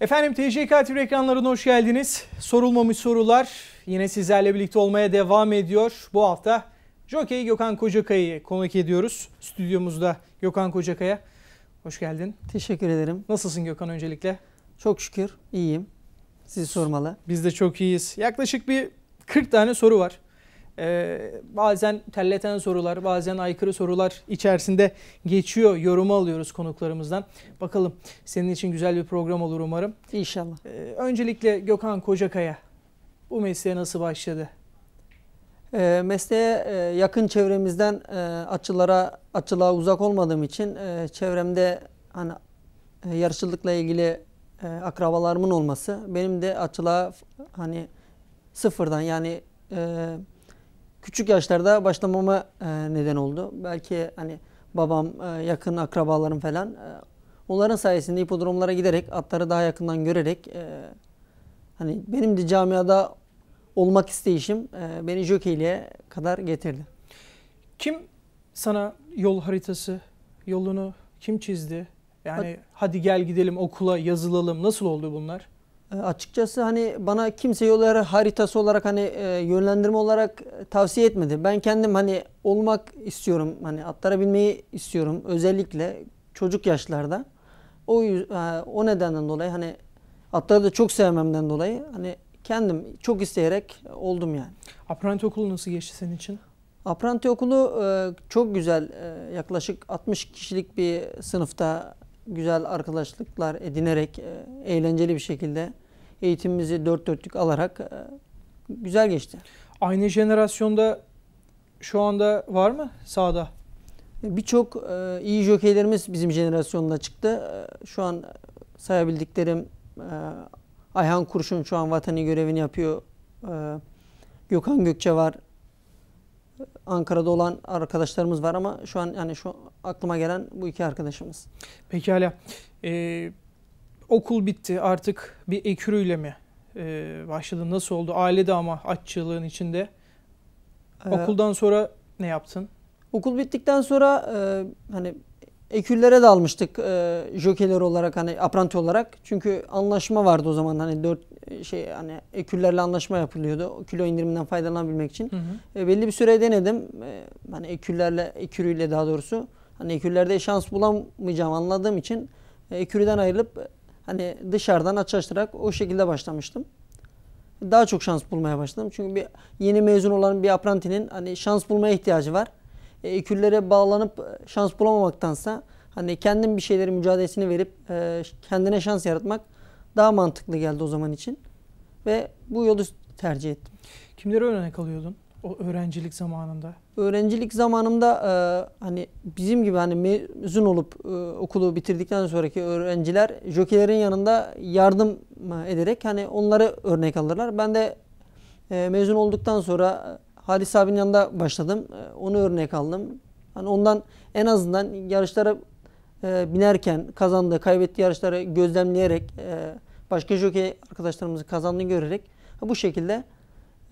Efendim TCK TV ekranlarına hoş geldiniz. Sorulmamış sorular yine sizlerle birlikte olmaya devam ediyor. Bu hafta Jockey Gökhan Kocakaya'yı konuk ediyoruz. Stüdyomuzda Gökhan Kocakaya. Hoş geldin. Teşekkür ederim. Nasılsın Gökhan öncelikle? Çok şükür iyiyim. Sizi sormalı. Biz de çok iyiyiz. Yaklaşık bir 40 tane soru var. Ee, bazen telleten sorular, bazen aykırı sorular içerisinde geçiyor. Yorumu alıyoruz konuklarımızdan. Bakalım senin için güzel bir program olur umarım. İnşallah. Ee, öncelikle Gökhan Kocakaya bu mesleğe nasıl başladı? E, mesleğe e, yakın çevremizden e, açılara açılığa uzak olmadığım için e, çevremde hani e, yarışçılıkla ilgili e, akrabalarımın olması benim de açılığa hani sıfırdan yani e, küçük yaşlarda başlamama e, neden oldu. Belki hani babam, e, yakın akrabalarım falan e, onların sayesinde hipodromlara giderek atları daha yakından görerek e, hani benim de camiada olmak isteyişim e, beni jokeyliğe kadar getirdi. Kim sana yol haritası, yolunu kim çizdi? Yani hadi, hadi gel gidelim okula yazılalım. Nasıl oldu bunlar? E, açıkçası hani bana kimse yolları haritası olarak hani e, yönlendirme olarak e, tavsiye etmedi. Ben kendim hani olmak istiyorum. Hani atlara binmeyi istiyorum özellikle çocuk yaşlarda. O o nedenden dolayı hani atları da çok sevmemden dolayı hani kendim çok isteyerek oldum yani. Apranti okulu nasıl geçti senin için? Apranti okulu çok güzel. yaklaşık 60 kişilik bir sınıfta güzel arkadaşlıklar edinerek, e, eğlenceli bir şekilde eğitimimizi dört dörtlük alarak e, güzel geçti. Aynı jenerasyonda şu anda var mı sahada? Birçok e, iyi jokeylerimiz bizim jenerasyonda çıktı. E, şu an sayabildiklerim Ayhan Kurşun şu an vatani görevini yapıyor. E, Gökhan Gökçe var. Ankara'da olan arkadaşlarımız var ama şu an yani şu aklıma gelen bu iki arkadaşımız. Pekala. Ee, okul bitti artık bir ekürüyle mi ee, başladı? Nasıl oldu? Aile de ama aççılığın içinde. Ee, Okuldan sonra ne yaptın? Okul bittikten sonra e, hani Eküllere dalmıştık e, jokeler olarak hani apranti olarak. Çünkü anlaşma vardı o zaman hani dört e, şey hani eküllerle anlaşma yapılıyordu. Kilo indiriminden faydalanabilmek için. Hı hı. E, belli bir süre denedim. E, hani eküllerle ekürüyle daha doğrusu hani eküllerde şans bulamayacağım anladığım için e, ekürüden ayrılıp e, hani dışarıdan açaştırarak o şekilde başlamıştım. Daha çok şans bulmaya başladım. Çünkü bir yeni mezun olan bir aprantinin hani şans bulmaya ihtiyacı var e, küllere bağlanıp e, şans bulamamaktansa hani kendin bir şeyleri mücadelesini verip e, kendine şans yaratmak daha mantıklı geldi o zaman için. Ve bu yolu tercih ettim. Kimlere örnek alıyordun o öğrencilik zamanında? Öğrencilik zamanımda e, hani bizim gibi hani mezun olup e, okulu bitirdikten sonraki öğrenciler jokerlerin yanında yardım e, ederek hani onları örnek alırlar. Ben de e, mezun olduktan sonra Halis abinin yanında başladım. Ee, onu örnek aldım. Hani ondan en azından yarışlara e, binerken kazandığı, kaybettiği yarışları gözlemleyerek e, başka jockey arkadaşlarımızı kazandığını görerek bu şekilde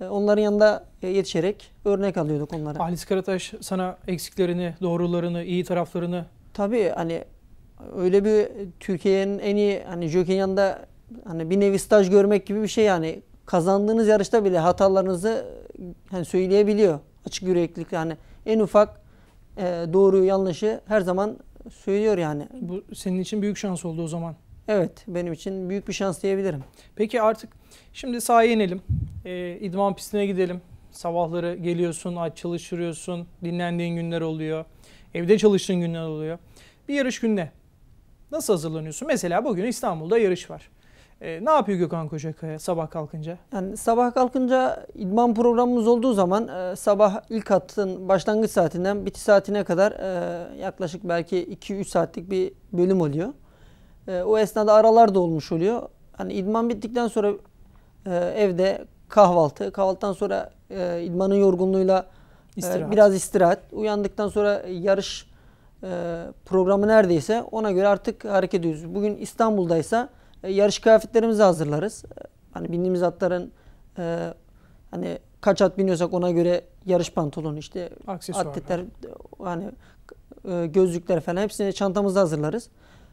e, onların yanında yetişerek örnek alıyorduk onlara. Halis Karataş sana eksiklerini, doğrularını, iyi taraflarını Tabii hani öyle bir Türkiye'nin en iyi hani jockey'in yanında hani bir nevi staj görmek gibi bir şey yani kazandığınız yarışta bile hatalarınızı hani söyleyebiliyor. Açık yüreklilikle Yani en ufak e, doğruyu yanlışı her zaman söylüyor yani. Bu senin için büyük şans oldu o zaman. Evet benim için büyük bir şans diyebilirim. Peki artık şimdi sahaya inelim. E, idman pistine gidelim. Sabahları geliyorsun, aç çalışıyorsun, dinlendiğin günler oluyor. Evde çalıştığın günler oluyor. Bir yarış gününe nasıl hazırlanıyorsun? Mesela bugün İstanbul'da yarış var. E, ne yapıyor Gökhan Kocakaya sabah kalkınca? Yani sabah kalkınca idman programımız olduğu zaman e, sabah ilk hattın başlangıç saatinden bitiş saatine kadar e, yaklaşık belki 2-3 saatlik bir bölüm oluyor. E, o esnada aralar da olmuş oluyor. Hani idman bittikten sonra e, evde kahvaltı, kahvaltıdan sonra e, idmanın yorgunluğuyla e, istirahat. biraz istirahat. Uyandıktan sonra yarış e, programı neredeyse ona göre artık hareket ediyoruz. Bugün İstanbul'daysa e, yarış kıyafetlerimizi hazırlarız. E, hani bindiğimiz atların e, hani kaç at biniyorsak ona göre yarış pantolonu işte Aksesuarlar. atletler hani e, gözlükler falan hepsini çantamızda hazırlarız.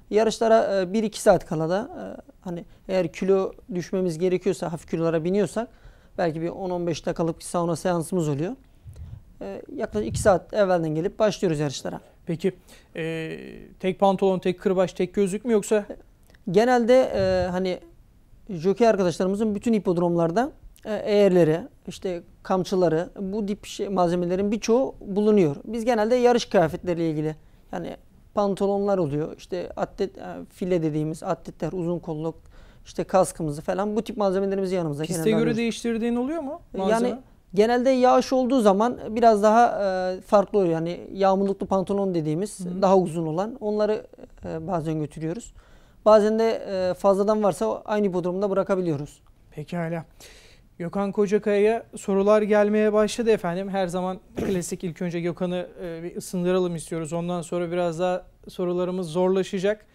Yarışlara e, 1-2 saat kala da e, hani eğer kilo düşmemiz gerekiyorsa hafif kilolara biniyorsak belki bir 10-15 dakikalık bir sauna seansımız oluyor. yaklaşık 2 saat evvelden gelip başlıyoruz yarışlara. Peki e, tek pantolon, tek kırbaç, tek gözlük mü yoksa Genelde e, hani jockey arkadaşlarımızın bütün hipodromlarda e, eğerleri, işte kamçıları, bu dip şey, malzemelerin birçoğu bulunuyor. Biz genelde yarış kıyafetleriyle ilgili yani pantolonlar oluyor. işte atlet yani e, file dediğimiz atletler, uzun kolluk, işte kaskımızı falan bu tip malzemelerimizi yanımıza Piste göre alıyoruz. değiştirdiğin oluyor mu e, malzeme? Yani genelde yağış olduğu zaman biraz daha e, farklı oluyor. Yani yağmurluklu pantolon dediğimiz Hı-hı. daha uzun olan onları bazen götürüyoruz. Bazen de e, fazladan varsa aynı hipodromda bırakabiliyoruz. Pekala. Gökhan Kocakaya'ya sorular gelmeye başladı efendim. Her zaman klasik ilk önce Gökhan'ı e, bir ısındıralım istiyoruz. Ondan sonra biraz daha sorularımız zorlaşacak.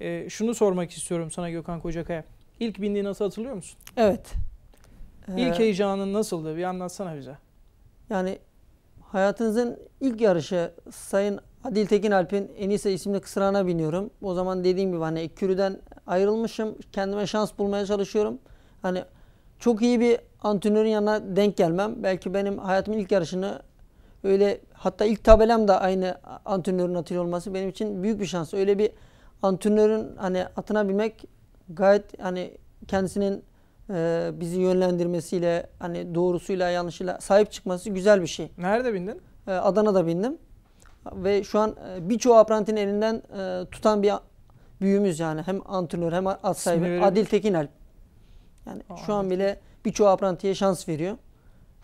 E, şunu sormak istiyorum sana Gökhan Kocakaya. İlk bindiğin atı hatırlıyor musun? Evet. İlk ee, heyecanın nasıldı? Bir anlatsana bize. Yani hayatınızın ilk yarışı Sayın Adil Tekin Alp'in Enisa isimli kısrağına biniyorum. O zaman dediğim gibi hani Ekürü'den ayrılmışım. Kendime şans bulmaya çalışıyorum. Hani çok iyi bir antrenörün yanına denk gelmem. Belki benim hayatımın ilk yarışını öyle hatta ilk tabelam da aynı antrenörün atıyla olması benim için büyük bir şans. Öyle bir antrenörün hani atına bilmek gayet hani kendisinin e, bizi yönlendirmesiyle hani doğrusuyla yanlışıyla sahip çıkması güzel bir şey. Nerede bindin? E, Adana'da bindim. Ve şu an e, birçoğu Aprant'in elinden e, tutan bir büyüğümüz yani. Hem antrenör hem at sahibi. Sinirim. Adil Tekinel. Yani Aa, şu an bile birçoğu Aprant'iye şans veriyor.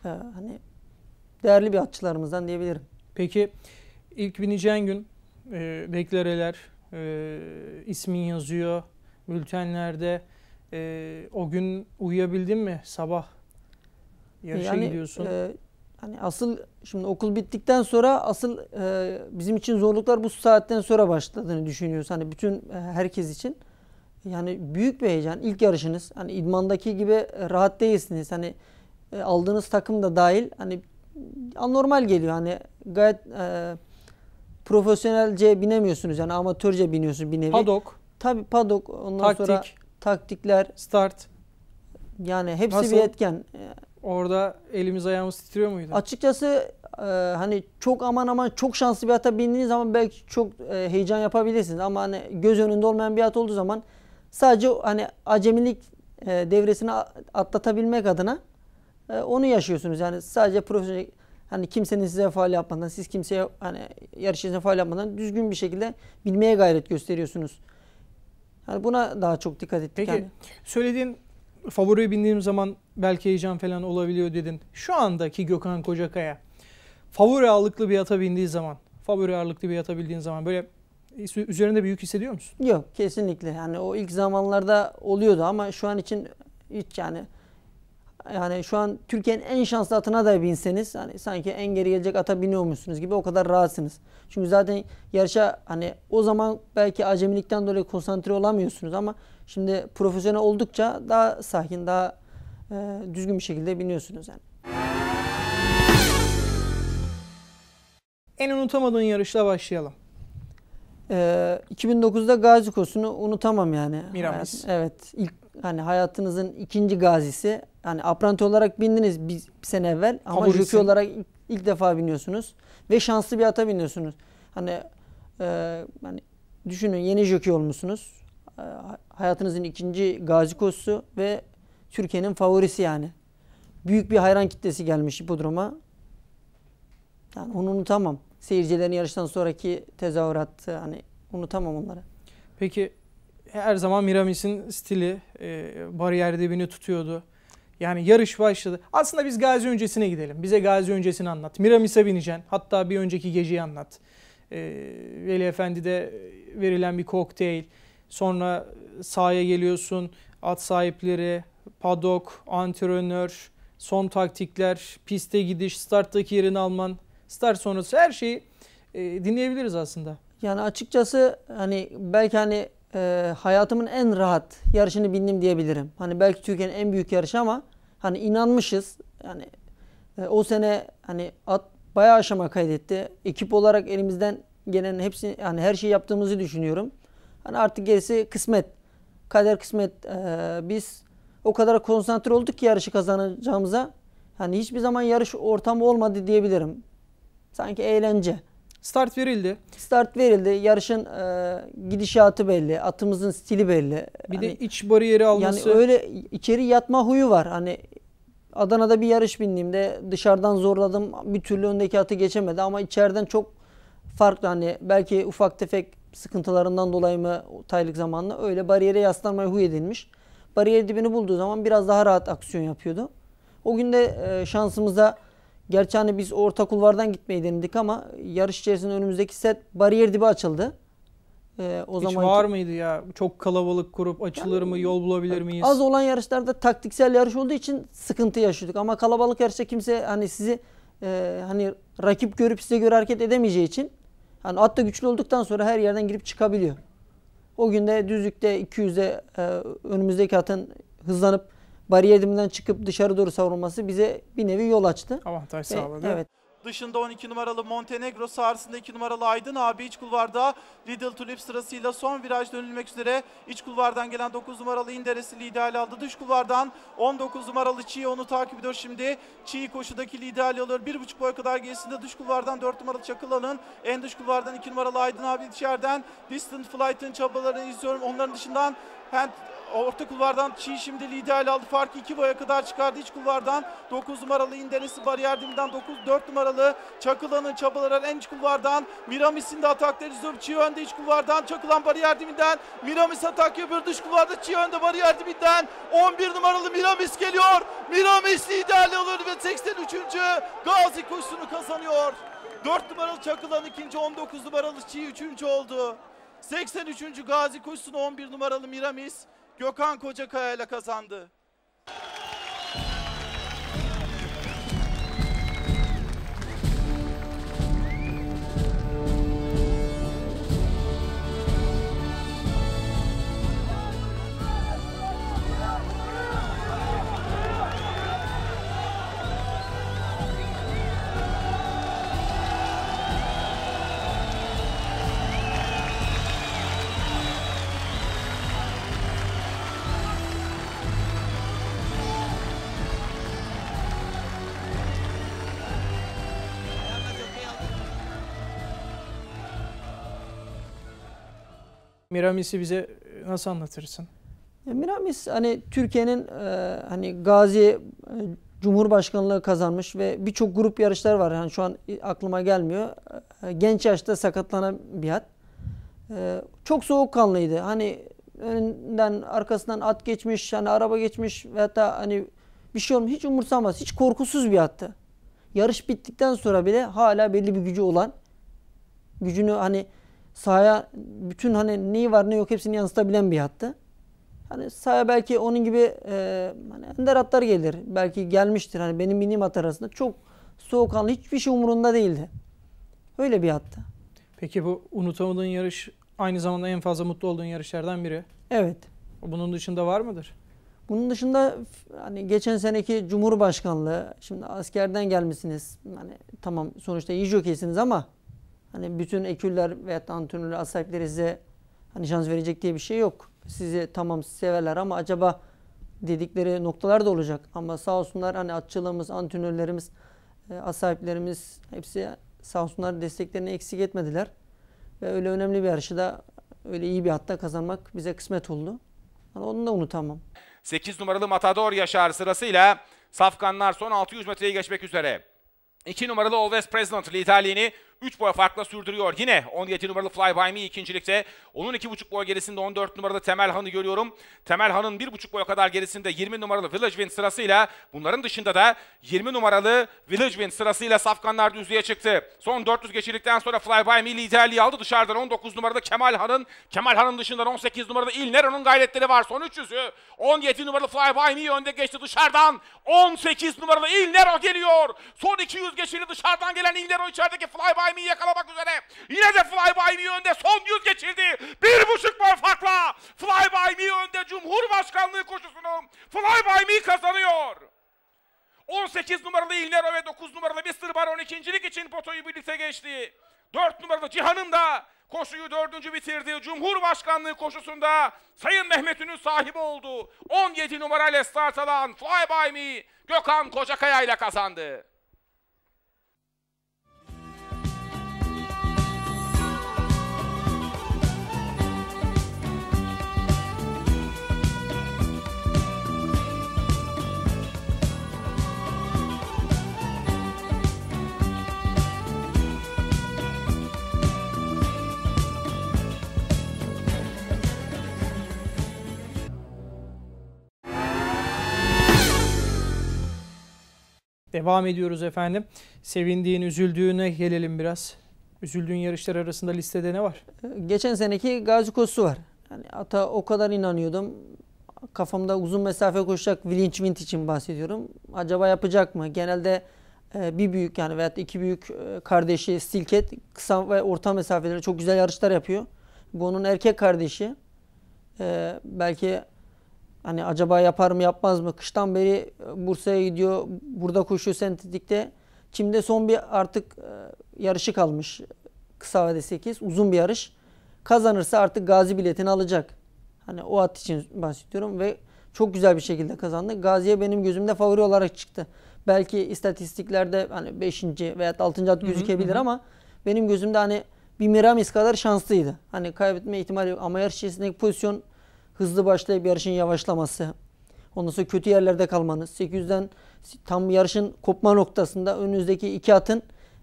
Ee, hani değerli bir atçılarımızdan diyebilirim. Peki ilk bineceğin gün e, deklareler, e, ismin yazıyor bültenlerde. E, o gün uyuyabildin mi sabah yarışa yani, gidiyorsun? E, yani asıl şimdi okul bittikten sonra asıl e, bizim için zorluklar bu saatten sonra başladığını düşünüyoruz. Hani bütün e, herkes için. Yani büyük bir heyecan. İlk yarışınız. Hani idmandaki gibi e, rahat değilsiniz. Hani e, aldığınız takım da dahil. Hani anormal geliyor. Hani gayet e, profesyonelce binemiyorsunuz. Yani amatörce biniyorsun bir nevi. Padok. Tabi padok. Ondan taktik, sonra taktikler. Start. Yani hepsi Nasıl? bir etken. Orada elimiz ayağımız titriyor muydu? Açıkçası e, hani çok aman aman çok şanslı bir ata bindiğiniz zaman belki çok e, heyecan yapabilirsiniz. Ama hani göz önünde olmayan bir at olduğu zaman sadece hani acemilik e, devresini atlatabilmek adına e, onu yaşıyorsunuz. Yani sadece profesyonel hani kimsenin size faal yapmadan, siz kimseye hani yarışçısına faal yapmadan düzgün bir şekilde bilmeye gayret gösteriyorsunuz. Yani buna daha çok dikkat ettik. Peki yani. söylediğin favori bindiğim zaman belki heyecan falan olabiliyor dedin. Şu andaki Gökhan Kocakaya favori ağırlıklı bir yata bindiği zaman, favori ağırlıklı bir yata bildiğin zaman böyle üzerinde bir yük hissediyor musun? Yok kesinlikle. Yani o ilk zamanlarda oluyordu ama şu an için hiç yani yani şu an Türkiye'nin en şanslı atına da binseniz hani sanki en geri gelecek ata biniyormuşsunuz gibi o kadar rahatsınız. Çünkü zaten yarışa hani o zaman belki acemilikten dolayı konsantre olamıyorsunuz ama şimdi profesyonel oldukça daha sakin, daha e, düzgün bir şekilde biniyorsunuz yani. En unutamadığın yarışla başlayalım. Ee, 2009'da Gazi Kosu'nu unutamam yani. Miramis. evet. ilk hani hayatınızın ikinci gazisi. Hani apranti olarak bindiniz bir, bir sene evvel ama jockey olarak ilk, ilk defa biniyorsunuz ve şanslı bir ata biniyorsunuz. Hani e, hani düşünün yeni jockey olmuşsunuz. E, hayatınızın ikinci Gazi Kosu ve Türkiye'nin favorisi yani. Büyük bir hayran kitlesi gelmiş hipodroma. Yani onu unutamam. Seyircilerin yarıştan sonraki tezahüratı hani unutamam onları. Peki her zaman Miramis'in stili e, bariyer dibini tutuyordu. Yani yarış başladı. Aslında biz Gazi öncesine gidelim. Bize Gazi öncesini anlat. Miramis'e bineceksin. Hatta bir önceki geceyi anlat. E, Veli Efendi'de verilen bir kokteyl. Sonra sahaya geliyorsun. At sahipleri, padok, antrenör, son taktikler, piste gidiş, starttaki yerini alman, start sonrası her şeyi e, dinleyebiliriz aslında. Yani açıkçası hani belki hani e, hayatımın en rahat yarışını bindim diyebilirim. Hani belki Türkiye'nin en büyük yarışı ama hani inanmışız. Yani e, o sene hani at bayağı aşama kaydetti. Ekip olarak elimizden gelen hepsini yani her şeyi yaptığımızı düşünüyorum. Hani artık gerisi kısmet. Kader kısmet. E, biz o kadar konsantre olduk ki yarışı kazanacağımıza. Hani hiçbir zaman yarış ortamı olmadı diyebilirim. Sanki eğlence. Start verildi. Start verildi. Yarışın e, gidişatı belli. Atımızın stili belli. Bir hani, de iç bariyeri alması. Yani öyle içeri yatma huyu var. Hani Adana'da bir yarış bindiğimde dışarıdan zorladım. Bir türlü öndeki atı geçemedi ama içeriden çok farklı. Hani belki ufak tefek sıkıntılarından dolayı mı taylık zamanla öyle bariyere yaslanmayı huy edilmiş bariyer dibini bulduğu zaman biraz daha rahat aksiyon yapıyordu. O gün de e, şansımıza gerçi hani biz orta kulvardan gitmeyi denedik ama yarış içerisinde önümüzdeki set bariyer dibi açıldı. E, o Hiç zamanki... var mıydı ya? Çok kalabalık grup açılır yani, mı? Yol bulabilir miyiz? Az olan yarışlarda taktiksel yarış olduğu için sıkıntı yaşıyorduk. Ama kalabalık yarışta kimse hani sizi e, hani rakip görüp size göre hareket edemeyeceği için hani at da güçlü olduktan sonra her yerden girip çıkabiliyor. O günde düzlükte 200'e e, önümüzdeki atın hızlanıp bariyer çıkıp dışarı doğru savrulması bize bir nevi yol açtı. Avantaj sağladı. E, evet. Dışında 12 numaralı Montenegro sahasında 2 numaralı Aydın abi iç kulvarda Lidl Tulip sırasıyla son viraj dönülmek üzere iç kulvardan gelen 9 numaralı İnderesi liderliği aldı. Dış kulvardan 19 numaralı Çiğ onu takip ediyor şimdi. Çiğ koşudaki liderliği alıyor. 1,5 boy kadar gerisinde dış kulvardan 4 numaralı Çakılan'ın en dış kulvardan 2 numaralı Aydın abi içeriden Distant Flight'ın çabalarını izliyorum. Onların dışından Hand Orta kulvardan Çin şimdi liderle aldı. Farkı 2 boya kadar çıkardı. iç kulvardan 9 numaralı İnderesi bariyer diminden 9 4 numaralı Çakılan'ın çabaları en iç kulvardan Miramis'in de atakları izliyor. Çiğ önde iç kulvardan Çakılan bariyer diminden Miramis atak yapıyor. Dış kulvarda Çiğ önde bariyer diminden 11 numaralı Miramis geliyor. Miramis liderle alıyor ve 83. Gazi koşusunu kazanıyor. 4 numaralı Çakılan ikinci, 19 numaralı Çiğ üçüncü oldu. 83. Gazi koşusunu 11 numaralı Miramis Gökhan Kocakaya ile kazandı. Miramis'i bize e, nasıl anlatırsın? Ya Miramis hani Türkiye'nin e, hani Gazi e, Cumhurbaşkanlığı kazanmış ve birçok grup yarışlar var. Yani şu an e, aklıma gelmiyor. E, genç yaşta sakatlanan bir at. E, çok soğukkanlıydı. Hani önünden arkasından at geçmiş, hani araba geçmiş ve hatta hani bir şey olmuş hiç umursamaz. Hiç korkusuz bir attı. Yarış bittikten sonra bile hala belli bir gücü olan gücünü hani sahaya bütün hani neyi var ne yok hepsini yansıtabilen bir hattı. Hani sahaya belki onun gibi e, hani ender hatlar gelir. Belki gelmiştir. Hani benim bindiğim hat arasında çok soğukkanlı hiçbir şey umurunda değildi. Öyle bir hattı. Peki bu unutamadığın yarış aynı zamanda en fazla mutlu olduğun yarışlardan biri. Evet. Bunun dışında var mıdır? Bunun dışında hani geçen seneki Cumhurbaşkanlığı, şimdi askerden gelmişsiniz. Hani tamam sonuçta iyi jokeysiniz ama hani bütün eküller veya antrenörler, asayipleri size hani şans verecek diye bir şey yok. Sizi tamam severler ama acaba dedikleri noktalar da olacak. Ama sağ olsunlar hani atçılarımız, antrenörlerimiz, e, asayiplerimiz hepsi sağ olsunlar desteklerini eksik etmediler. Ve öyle önemli bir yarışıda öyle iyi bir hatta kazanmak bize kısmet oldu. Yani onu da unutamam. 8 numaralı Matador Yaşar sırasıyla Safkanlar son 600 metreyi geçmek üzere. 2 numaralı Always President liderliğini 3 boy farkla sürdürüyor. Yine 17 numaralı Fly By Me ikincilikte. Onun 2,5 boy gerisinde 14 numaralı Temel Han'ı görüyorum. Temel Han'ın 1,5 boy kadar gerisinde 20 numaralı Village Wind sırasıyla bunların dışında da 20 numaralı Village Wind sırasıyla safkanlar düzlüğe çıktı. Son 400 geçirdikten sonra Fly By Me liderliği aldı. Dışarıdan 19 numaralı Kemal Han'ın, Kemal Han'ın dışından 18 numaralı İlnero'nun gayretleri var. Son 300'ü 17 numaralı Fly By Me önde geçti dışarıdan. 18 numaralı İlnero geliyor. Son 200 geçiri dışarıdan gelen İlnero içerideki Fly By Fly Me'yi yakalamak üzere. Yine de Fly By Me önde son yüz geçirdi. Bir buçuk boy farkla Fly By Me önde Cumhurbaşkanlığı koşusunu Fly By Me kazanıyor. 18 numaralı İlnero ve 9 numaralı Mr. Baron ikincilik için potoyu birlikte geçti. 4 numaralı Cihan'ın da koşuyu dördüncü bitirdi. Cumhurbaşkanlığı koşusunda Sayın Mehmet Ün'ün sahibi oldu. 17 numarayla start alan Fly By Me Gökhan Kocakaya ile kazandı. devam ediyoruz efendim. Sevindiğin, üzüldüğüne gelelim biraz. Üzüldüğün yarışlar arasında listede ne var? Geçen seneki Gazi Kostu var. Yani ata o kadar inanıyordum. Kafamda uzun mesafe koşacak Winch Vint için bahsediyorum. Acaba yapacak mı? Genelde e, bir büyük yani veyahut iki büyük e, kardeşi Silket kısa ve orta mesafelerde çok güzel yarışlar yapıyor. Bu onun erkek kardeşi. E, belki Hani acaba yapar mı yapmaz mı? Kıştan beri e, Bursa'ya gidiyor. Burada koşuyor sentetikte. Çim'de son bir artık e, yarışı kalmış. Kısa vade 8. Uzun bir yarış. Kazanırsa artık gazi biletini alacak. Hani o at için bahsediyorum ve çok güzel bir şekilde kazandı. Gazi'ye benim gözümde favori olarak çıktı. Belki istatistiklerde hani 5. veya 6. at gözükebilir hı hı. ama benim gözümde hani bir Miramis kadar şanslıydı. Hani kaybetme ihtimali yok ama yarış içerisindeki pozisyon hızlı başlayıp yarışın yavaşlaması, ondan sonra kötü yerlerde kalmanız, 800'den tam yarışın kopma noktasında önünüzdeki iki atın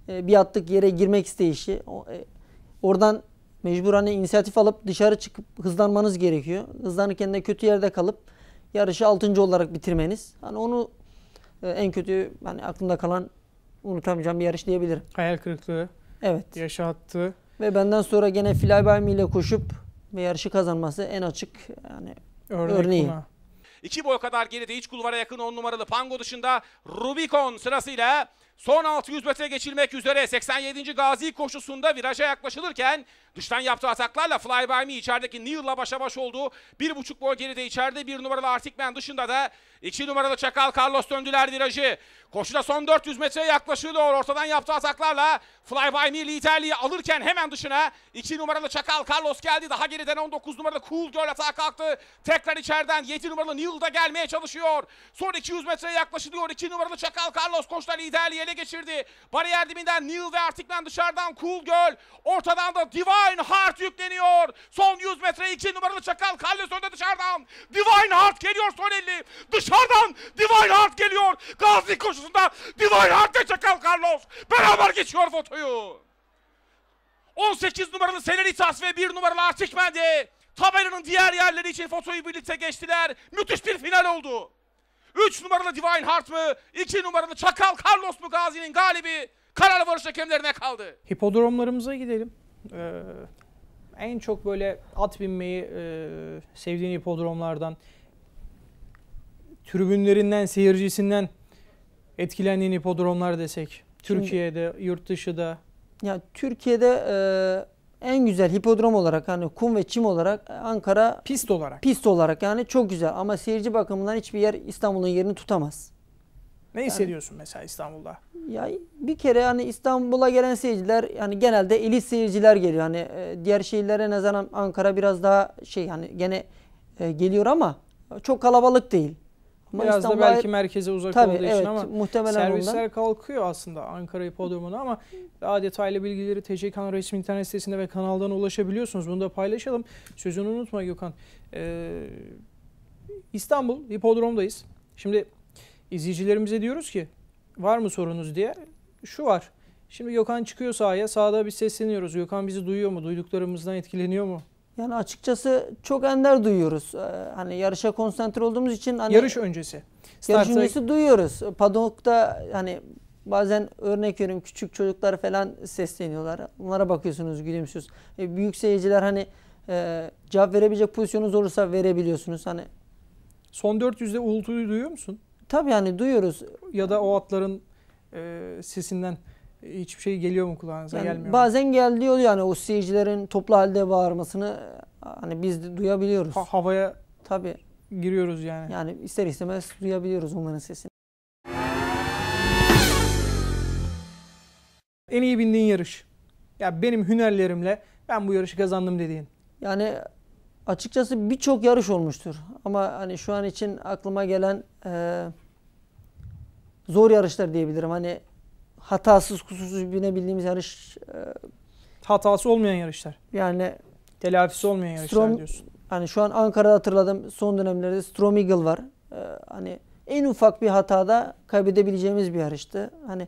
e, bir atlık yere girmek isteyişi, e, oradan mecbur hani inisiyatif alıp dışarı çıkıp hızlanmanız gerekiyor. Hızlanırken de kötü yerde kalıp yarışı 6. olarak bitirmeniz. Hani onu e, en kötü hani aklımda kalan unutamayacağım bir yarış diyebilirim. Hayal kırıklığı. Evet. Yaşattı. Ve benden sonra gene Fly By Me ile koşup ve yarışı kazanması en açık yani Örnek örneği. Buna. İki boy kadar geride iç kulvara yakın 10 numaralı Pango dışında Rubicon sırasıyla Son 600 metre geçilmek üzere 87. Gazi koşusunda viraja yaklaşılırken dıştan yaptığı ataklarla Fly By Me içerideki Neil'la başa baş oldu. Bir buçuk boy geride içeride bir numaralı Artik Man dışında da iki numaralı Çakal Carlos döndüler virajı. Koşuda son 400 metreye yaklaşıyor. Ortadan yaptığı ataklarla Fly By Me liderliği alırken hemen dışına iki numaralı Çakal Carlos geldi. Daha geriden 19 numaralı Cool Girl atağa kalktı. Tekrar içeriden 7 numaralı Neil da gelmeye çalışıyor. Son 200 metreye yaklaşılıyor. 2 numaralı Çakal Carlos koşuda liderliği ele geçirdi. Bariyer dibinden Neil ve Artikman dışarıdan Cool Girl. Ortadan da Divine Heart yükleniyor. Son 100 metre 2 numaralı Çakal. Kalles önde dışarıdan. Divine Heart geliyor son 50. Dışarıdan Divine Heart geliyor. Gazi koşusunda Divine Heart ve Çakal Carlos. Beraber geçiyor fotoyu. 18 numaralı Seleritas ve 1 numaralı Artik Mendi. Tabelanın diğer yerleri için fotoyu birlikte geçtiler. Müthiş bir final oldu. 3 numaralı Divine Heart mı? 2 numaralı Çakal Carlos mu Gazi'nin galibi? Karar varış hakemlerine kaldı. Hipodromlarımıza gidelim. Ee, en çok böyle at binmeyi e, sevdiğin hipodromlardan, tribünlerinden, seyircisinden etkilendiğin hipodromlar desek. Türkiye'de, Şimdi, yurt dışı da. Ya Türkiye'de e, en güzel hipodrom olarak hani kum ve çim olarak e, Ankara pist olarak. Pist olarak yani çok güzel ama seyirci bakımından hiçbir yer İstanbul'un yerini tutamaz. Ne hissediyorsun yani, mesela İstanbul'da? Ya bir kere hani İstanbul'a gelen seyirciler yani genelde elit seyirciler geliyor. Hani e, diğer şehirlere nazaran Ankara biraz daha şey hani gene e, geliyor ama çok kalabalık değil. Biraz da belki merkeze uzak tabii, olduğu için ama muhtemelen servisler ondan. kalkıyor aslında Ankara Hipodromu'na ama daha detaylı bilgileri TC Kanal resmi internet sitesinde ve kanaldan ulaşabiliyorsunuz. Bunu da paylaşalım. Sözünü unutma Gökhan. Ee, İstanbul Hipodrom'dayız. Şimdi izleyicilerimize diyoruz ki var mı sorunuz diye. Şu var. Şimdi Gökhan çıkıyor sahaya. Sahada bir sesleniyoruz. Gökhan bizi duyuyor mu? Duyduklarımızdan etkileniyor mu? Yani açıkçası çok ender duyuyoruz. Ee, hani yarışa konsantre olduğumuz için hani yarış öncesi. Star yarış öncesi duyuyoruz. Padok'ta hani bazen örnek veriyorum küçük çocuklar falan sesleniyorlar. Onlara bakıyorsunuz gülümsüyorsunuz. E, büyük seyirciler hani e, cevap verebilecek pozisyonunuz olursa verebiliyorsunuz. Hani son 400'de uğultuyu duyuyor musun? Tabii yani duyuyoruz. Ya da o atların e, sesinden hiçbir şey geliyor mu kulağınıza yani gelmiyor Bazen mu? geldi oluyor yani o seyircilerin toplu halde bağırmasını hani biz duyabiliyoruz. Ha, havaya tabi giriyoruz yani. Yani ister istemez duyabiliyoruz onların sesini. En iyi bindiğin yarış. Ya benim hünerlerimle ben bu yarışı kazandım dediğin. Yani açıkçası birçok yarış olmuştur. Ama hani şu an için aklıma gelen e, zor yarışlar diyebilirim. Hani hatasız kusursuz binebildiğimiz yarış e, hatası olmayan yarışlar. Yani telafisi olmayan yarışlar Strom, diyorsun. Hani şu an Ankara'da hatırladım son dönemlerde Strom Eagle var. E, hani en ufak bir hatada kaybedebileceğimiz bir yarıştı. Hani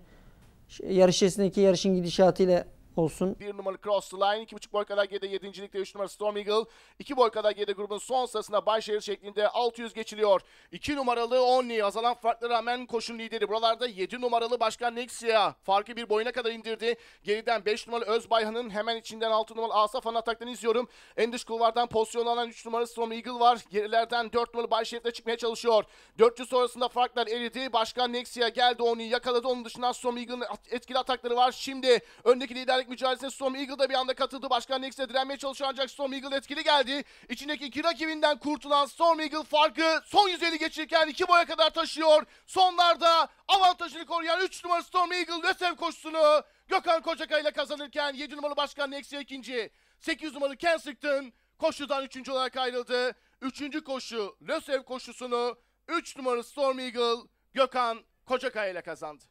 yarış içerisindeki yarışın gidişatıyla olsun. 1 numaralı Cross the Line. buçuk boy kadar geride 7. ligde numaralı Storm Eagle. iki boy kadar geride grubun son sırasında Bayşehir şeklinde 600 geçiliyor. iki numaralı Only azalan farklı rağmen koşun lideri. Buralarda yedi numaralı Başkan Nexia farkı bir boyuna kadar indirdi. Geriden beş numaralı Özbayhan'ın hemen içinden altı numaralı Asaf Anatak'tan izliyorum. En dış kulvardan pozisyon alan üç numaralı Storm Eagle var. Gerilerden dört numaralı Bayşehir'de çıkmaya çalışıyor. 400 sonrasında farklar eridi. Başkan Nexia geldi Only'yi yakaladı. Onun dışında Storm Eagle'ın etkili atakları var. Şimdi öndeki lider olarak mücadelesine Storm Eagle da bir anda katıldı. Başkan Nex'e direnmeye çalışıyor ancak Storm Eagle etkili geldi. İçindeki iki rakibinden kurtulan Storm Eagle farkı son 150 geçirirken iki boya kadar taşıyor. Sonlarda avantajını koruyan 3 numara Storm Eagle Lösev koşusunu Gökhan Kocakay ile kazanırken 7 numaralı Başkan Nex'e ikinci. 8 numaralı Ken Kensington koşudan 3. olarak ayrıldı. 3. koşu Lösev koşusunu 3 numaralı Storm Eagle Gökhan Kocakaya ile kazandı.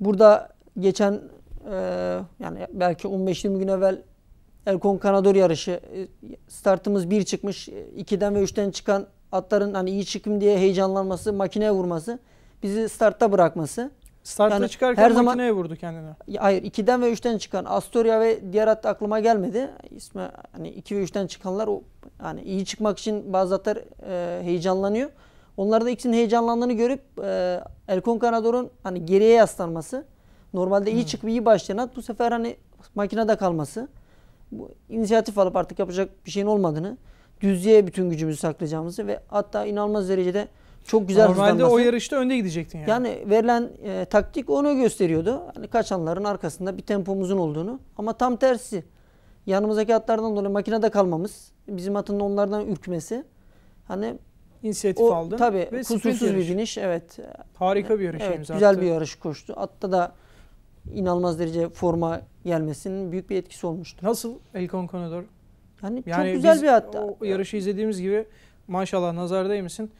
Burada geçen ee, yani belki 15-20 gün evvel Elkon Kanador yarışı e, startımız bir çıkmış. 2'den e, ve 3'ten çıkan atların hani iyi çıkım diye heyecanlanması, makineye vurması, bizi startta bırakması. Starta yani çıkarken her zaman, makineye vurdu kendini. Hayır 2'den ve 3'ten çıkan Astoria ve diğer at aklıma gelmedi. İsmi hani 2 ve 3'ten çıkanlar o hani iyi çıkmak için bazı atlar e, heyecanlanıyor. Onlar da ikisinin heyecanlandığını görüp e, Erkon Kanador'un hani geriye yaslanması Normalde iyi çıkıp iyi başlayan bu sefer hani makinede kalması. Bu inisiyatif alıp artık yapacak bir şeyin olmadığını, düzlüğe bütün gücümüzü saklayacağımızı ve hatta inanılmaz derecede çok güzel Normalde hızlanması. o yarışta önde gidecektin yani. Yani verilen e, taktik onu gösteriyordu. Hani kaçanların arkasında bir tempomuzun olduğunu ama tam tersi. Yanımızdaki atlardan dolayı makinede kalmamız, bizim atın onlardan ürkmesi. Hani inisiyatif o, aldı. Tabii ve kusursuz bir yarış. biniş evet. Harika bir yarış evet, imza Güzel bir yarış koştu. Atta da inanılmaz derece forma gelmesinin büyük bir etkisi olmuştu. Nasıl El Conquistador? Yani, yani çok güzel bir hatta. O yarışı izlediğimiz gibi maşallah nazar değmesin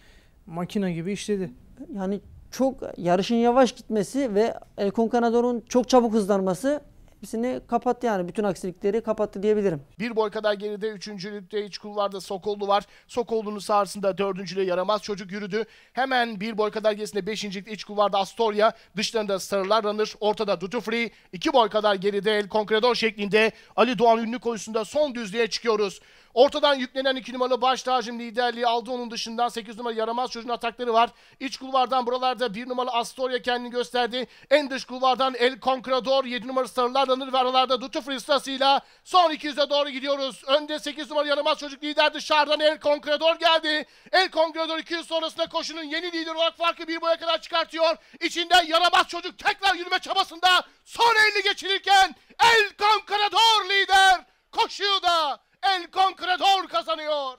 makina gibi işledi. Yani çok yarışın yavaş gitmesi ve El Conquistador'un çok çabuk hızlanması hepsini kapattı yani. Bütün aksilikleri kapattı diyebilirim. Bir boy kadar geride üçüncülükte iç kulvarda Sokollu var. Sokollu'nun sahasında dördüncülüğe yaramaz çocuk yürüdü. Hemen bir boy kadar gerisinde beşincilikte iç kulvarda Astoria. Dışlarında Sarılar Runner. Ortada Duty Free. İki boy kadar geride El Concredor şeklinde Ali Doğan Ünlü koyusunda son düzlüğe çıkıyoruz. Ortadan yüklenen 2 numaralı baş tacım liderliği aldı. Onun dışından 8 numaralı yaramaz çocuğun atakları var. İç kulvardan buralarda 1 numaralı Astoria kendini gösterdi. En dış kulvardan El Concrador 7 numaralı Sarılar danır ve aralarda Dutu Fristası'yla son 200'e doğru gidiyoruz. Önde 8 numaralı yaramaz çocuk lider dışarıdan El Concrador geldi. El Concrador 200 sonrasında koşunun yeni lider olarak farkı bir boya kadar çıkartıyor. İçinden yaramaz çocuk tekrar yürüme çabasında son 50 geçilirken El Concrador lider koşuyor da El Concretor kazanıyor.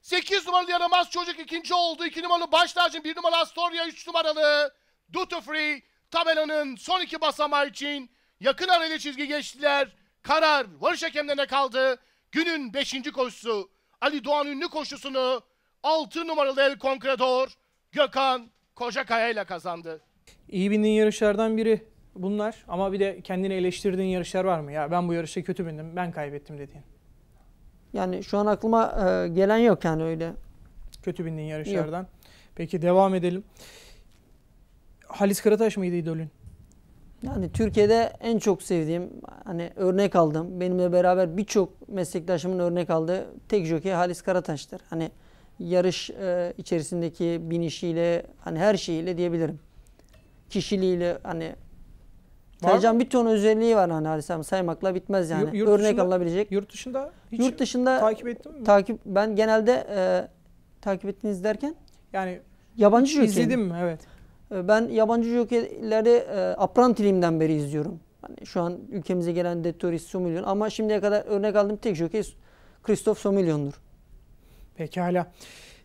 8 numaralı yaramaz çocuk ikinci oldu. 2 numaralı Baştacın, 1 numaralı Astoria, 3 numaralı Duty Free tabelanın son iki basamağı için yakın arayla çizgi geçtiler. Karar varış hakemlerine kaldı. Günün 5. koşusu Ali Doğan ünlü koşusunu 6 numaralı El Concretor Gökhan Kocakaya ile kazandı. İyi bindiğin yarışlardan biri bunlar ama bir de kendini eleştirdiğin yarışlar var mı? Ya ben bu yarışta kötü bindim, ben kaybettim dediğin. Yani şu an aklıma e, gelen yok yani öyle. Kötü bindiğin yarışlardan. Yok. Peki devam edelim. Halis Karataş mıydı idolün? Yani Türkiye'de en çok sevdiğim, hani örnek aldım. Benimle beraber birçok meslektaşımın örnek aldığı tek jockey Halis Karataş'tır. Hani yarış e, içerisindeki binişiyle, hani her şeyiyle diyebilirim. Kişiliğiyle hani Var Tercan bir ton özelliği var hani Halis saymakla bitmez yani. Y- yurt Örnek dışında, alınabilecek. Yurt dışında hiç yurt dışında takip ettim mi? Takip ben genelde e, takip ettiniz derken yani yabancı jockey. izledim mi? Evet. E, ben yabancı jockeyleri e, Aprantilim'den beri izliyorum. Hani şu an ülkemize gelen Dettoris Somilyon ama şimdiye kadar örnek aldığım tek jockey Christoph Somilyon'dur. Pekala.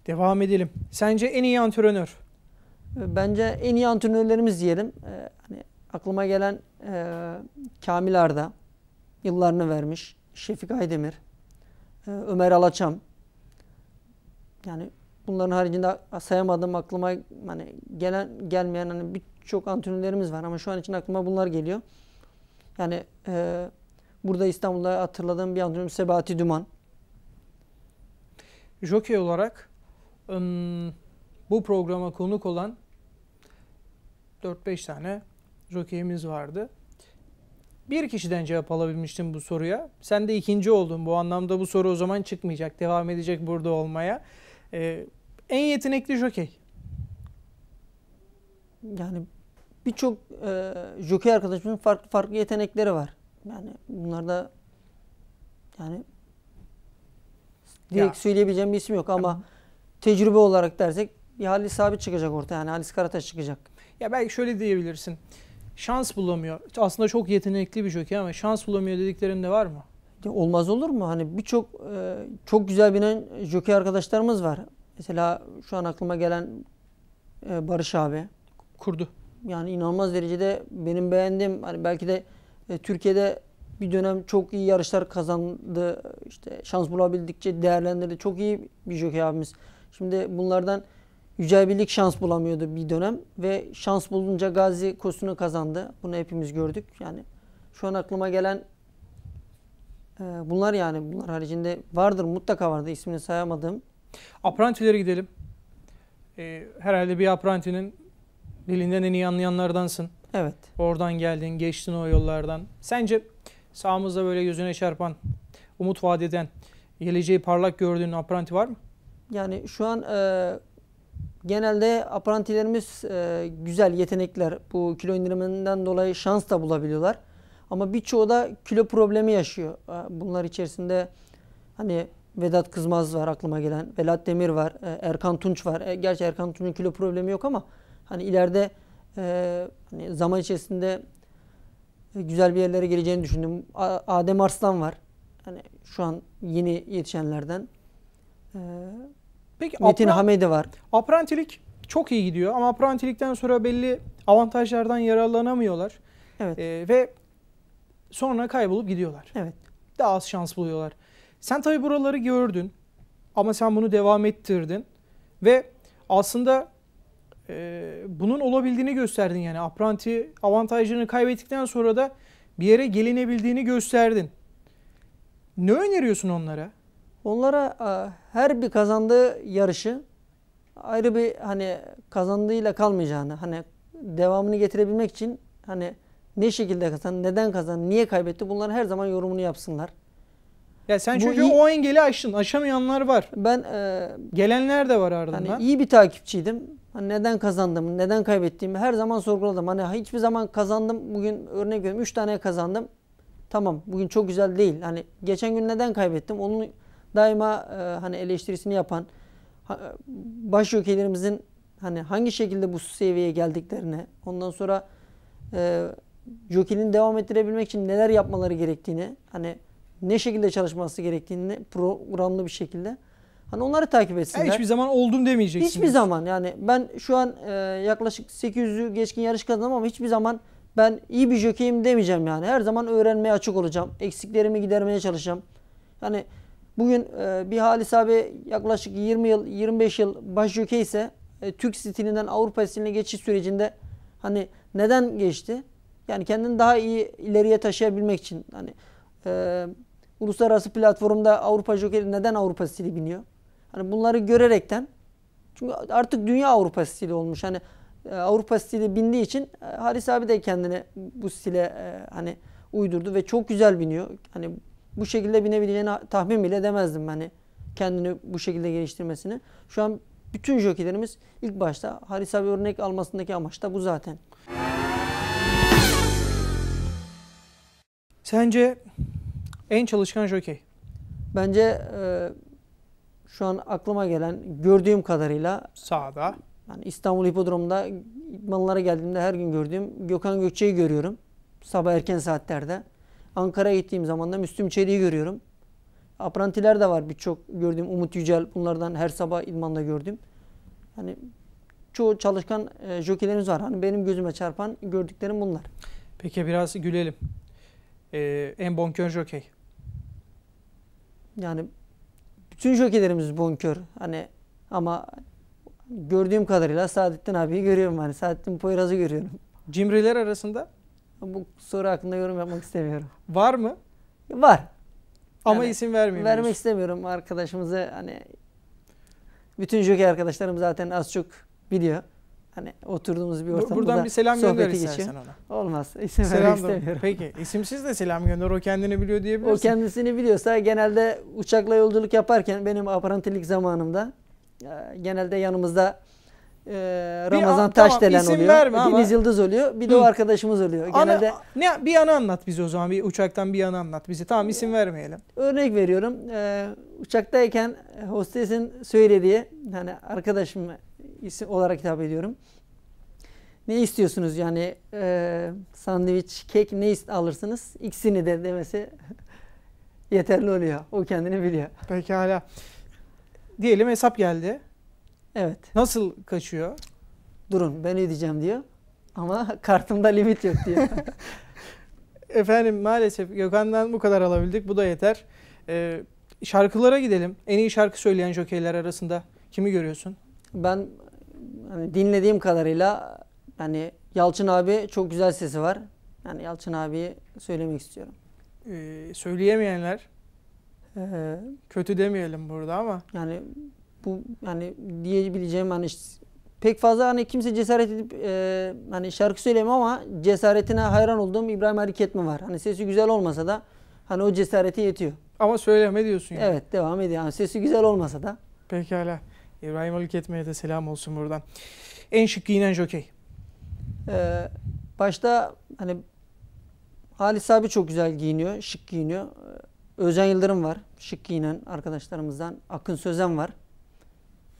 Devam edelim. Sence en iyi antrenör? E, bence en iyi antrenörlerimiz diyelim. Ee, hani Aklıma gelen e, Kamil Arda, yıllarını vermiş. Şefik Aydemir, e, Ömer Alaçam. Yani bunların haricinde sayamadığım aklıma hani gelen gelmeyen hani birçok antrenörlerimiz var ama şu an için aklıma bunlar geliyor. Yani e, burada İstanbul'da hatırladığım bir antrenör Sebahati Duman. Jokey olarak ım, bu programa konuk olan 4-5 tane jokeyimiz vardı. Bir kişiden cevap alabilmiştim bu soruya. Sen de ikinci oldun. Bu anlamda bu soru o zaman çıkmayacak. Devam edecek burada olmaya. Ee, en yetenekli jokey. Yani birçok e, jokey arkadaşımızın farklı farklı yetenekleri var. Yani bunlarda yani direkt ya. söyleyebileceğim bir isim yok ama tamam. tecrübe olarak dersek bir Halis Sabit çıkacak ortaya. Yani Halis Karataş çıkacak. Ya belki şöyle diyebilirsin şans bulamıyor. Aslında çok yetenekli bir jockey ama şans bulamıyor dediklerinde var mı? Olmaz olur mu? Hani birçok e, çok güzel binen jockey arkadaşlarımız var. Mesela şu an aklıma gelen e, Barış abi. Kurdu. Yani inanılmaz derecede benim beğendiğim hani belki de e, Türkiye'de bir dönem çok iyi yarışlar kazandı. İşte şans bulabildikçe değerlendirdi. Çok iyi bir jockey abimiz. Şimdi bunlardan Yücel Birlik şans bulamıyordu bir dönem ve şans bulunca Gazi kursunu kazandı. Bunu hepimiz gördük. Yani şu an aklıma gelen e, bunlar yani bunlar haricinde vardır mutlaka vardı ismini sayamadım. Aprantilere gidelim. Ee, herhalde bir aprantinin dilinden en iyi anlayanlardansın. Evet. Oradan geldin, geçtin o yollardan. Sence sağımızda böyle yüzüne çarpan, umut vaat eden, geleceği parlak gördüğün apranti var mı? Yani şu an e, Genelde aparantilerimiz e, güzel, yetenekler. Bu kilo indiriminden dolayı şans da bulabiliyorlar. Ama birçoğu da kilo problemi yaşıyor. E, bunlar içerisinde hani Vedat Kızmaz var aklıma gelen. Velat Demir var. E, Erkan Tunç var. Gerçi Erkan Tunç'un kilo problemi yok ama hani ileride hani zaman içerisinde güzel bir yerlere geleceğini düşündüm. Adem Arslan var. Hani şu an yeni yetişenlerden. E, Peki Metin apra- Hamedi var. Aprantilik çok iyi gidiyor ama aprantilikten sonra belli avantajlardan yararlanamıyorlar. Evet. Ee, ve sonra kaybolup gidiyorlar. Evet. Daha az şans buluyorlar. Sen tabii buraları gördün ama sen bunu devam ettirdin ve aslında e, bunun olabildiğini gösterdin yani apranti avantajını kaybettikten sonra da bir yere gelinebildiğini gösterdin. Ne öneriyorsun onlara? Onlara e, her bir kazandığı yarışı ayrı bir hani kazandığıyla kalmayacağını hani devamını getirebilmek için hani ne şekilde kazandı, neden kazandı, niye kaybetti bunların her zaman yorumunu yapsınlar. Ya sen çünkü iyi, o engeli aştın. Aşamayanlar var. Ben e, gelenler de var hani, ardından. Hani iyi bir takipçiydim. Hani neden kazandım, neden kaybettiğimi her zaman sorguladım. Hani hiçbir zaman kazandım. Bugün örnek veriyorum 3 tane kazandım. Tamam bugün çok güzel değil. Hani geçen gün neden kaybettim? Onun daima e, hani eleştirisini yapan ha, baş ülkelerimizin hani hangi şekilde bu seviyeye geldiklerini, ondan sonra e, Joki'nin devam ettirebilmek için neler yapmaları gerektiğini, hani ne şekilde çalışması gerektiğini programlı bir şekilde hani onları takip etsinler. Yani hiçbir zaman oldum demeyeceksin. Hiçbir zaman yani ben şu an e, yaklaşık 800'ü geçkin yarış kazandım ama hiçbir zaman ben iyi bir jokeyim demeyeceğim yani. Her zaman öğrenmeye açık olacağım. Eksiklerimi gidermeye çalışacağım. Yani Bugün e, bir Halis abi yaklaşık 20 yıl, 25 yıl baş ise e, Türk stilinden Avrupa stiline geçiş sürecinde hani neden geçti? Yani kendini daha iyi ileriye taşıyabilmek için hani e, uluslararası platformda Avrupa jokeri neden Avrupa stili biniyor? Hani bunları görerekten çünkü artık dünya Avrupa stili olmuş. Hani e, Avrupa stili bindiği için Halis abi de kendini bu stile e, hani uydurdu ve çok güzel biniyor. Hani bu şekilde binebileceğini tahmin bile edemezdim hani kendini bu şekilde geliştirmesini. Şu an bütün jokilerimiz ilk başta Haris abi örnek almasındaki amaç da bu zaten. Sence en çalışkan jokey? Bence e, şu an aklıma gelen gördüğüm kadarıyla sağda. Yani İstanbul Hipodrom'da idmanlara geldiğimde her gün gördüğüm Gökhan Gökçe'yi görüyorum. Sabah erken saatlerde. Ankara'ya gittiğim zaman da Müslüm Çelik'i görüyorum. Aprantiler de var birçok gördüğüm. Umut Yücel bunlardan her sabah idmanda gördüm. Hani çoğu çalışkan e, jokilerimiz var. Hani benim gözüme çarpan gördüklerim bunlar. Peki biraz gülelim. Ee, en bonkör jokey. Yani bütün jokilerimiz bonkör. Hani ama gördüğüm kadarıyla Saadettin abiyi görüyorum. Hani Saadettin Poyraz'ı görüyorum. Cimriler arasında? Bu soru hakkında yorum yapmak istemiyorum. Var mı? Var. Ama yani isim vermiyorum. Vermek istemiyorum arkadaşımızı hani bütün jockey arkadaşlarım zaten az çok biliyor. Hani oturduğumuz bir ortamda Buradan bir selam gönder istersen geçiyor. ona. Olmaz. İsim selam istemiyorum. Peki isimsiz de selam gönder. O kendini biliyor diyebilirsin. O kendisini biliyorsa genelde uçakla yolculuk yaparken benim aparantilik zamanımda e, genelde yanımızda ee, Ramazan an, Taşdelen tamam, oluyor. Verme ama. Deniz Yıldız oluyor. Bir de Hı. o arkadaşımız oluyor. Genelde Ana, ne bir anı anlat bize o zaman. Bir uçaktan bir anı anlat bize. Tamam isim vermeyelim. Örnek veriyorum. E, uçaktayken hostesin söylediği hani arkadaşım isim olarak hitap ediyorum. Ne istiyorsunuz yani e, sandviç, kek ne alırsınız? İkisini de demesi yeterli oluyor. O kendini biliyor. Pekala. Diyelim hesap geldi. Evet. Nasıl kaçıyor? Durun ben ödeyeceğim diyor. Ama kartımda limit yok diyor. Efendim maalesef Gökhan'dan bu kadar alabildik. Bu da yeter. Ee, şarkılara gidelim. En iyi şarkı söyleyen jokeyler arasında kimi görüyorsun? Ben hani dinlediğim kadarıyla yani Yalçın abi çok güzel sesi var. Yani Yalçın abiyi söylemek istiyorum. Ee, söyleyemeyenler ee, kötü demeyelim burada ama. Yani bu yani diyebileceğim hani işte pek fazla hani kimse cesaret edip e, hani şarkı söylemiyor ama cesaretine hayran olduğum İbrahim Hareketme var. Hani sesi güzel olmasa da hani o cesareti yetiyor. Ama söyleme diyorsun yani. Evet devam ediyor. Yani sesi güzel olmasa da. Pekala. İbrahim Hareketme'ye de selam olsun buradan. En şık giyinen jokey. Ee, başta hani Halis abi çok güzel giyiniyor, şık giyiniyor. Özcan Yıldırım var, şık giyinen arkadaşlarımızdan. Akın Sözen var.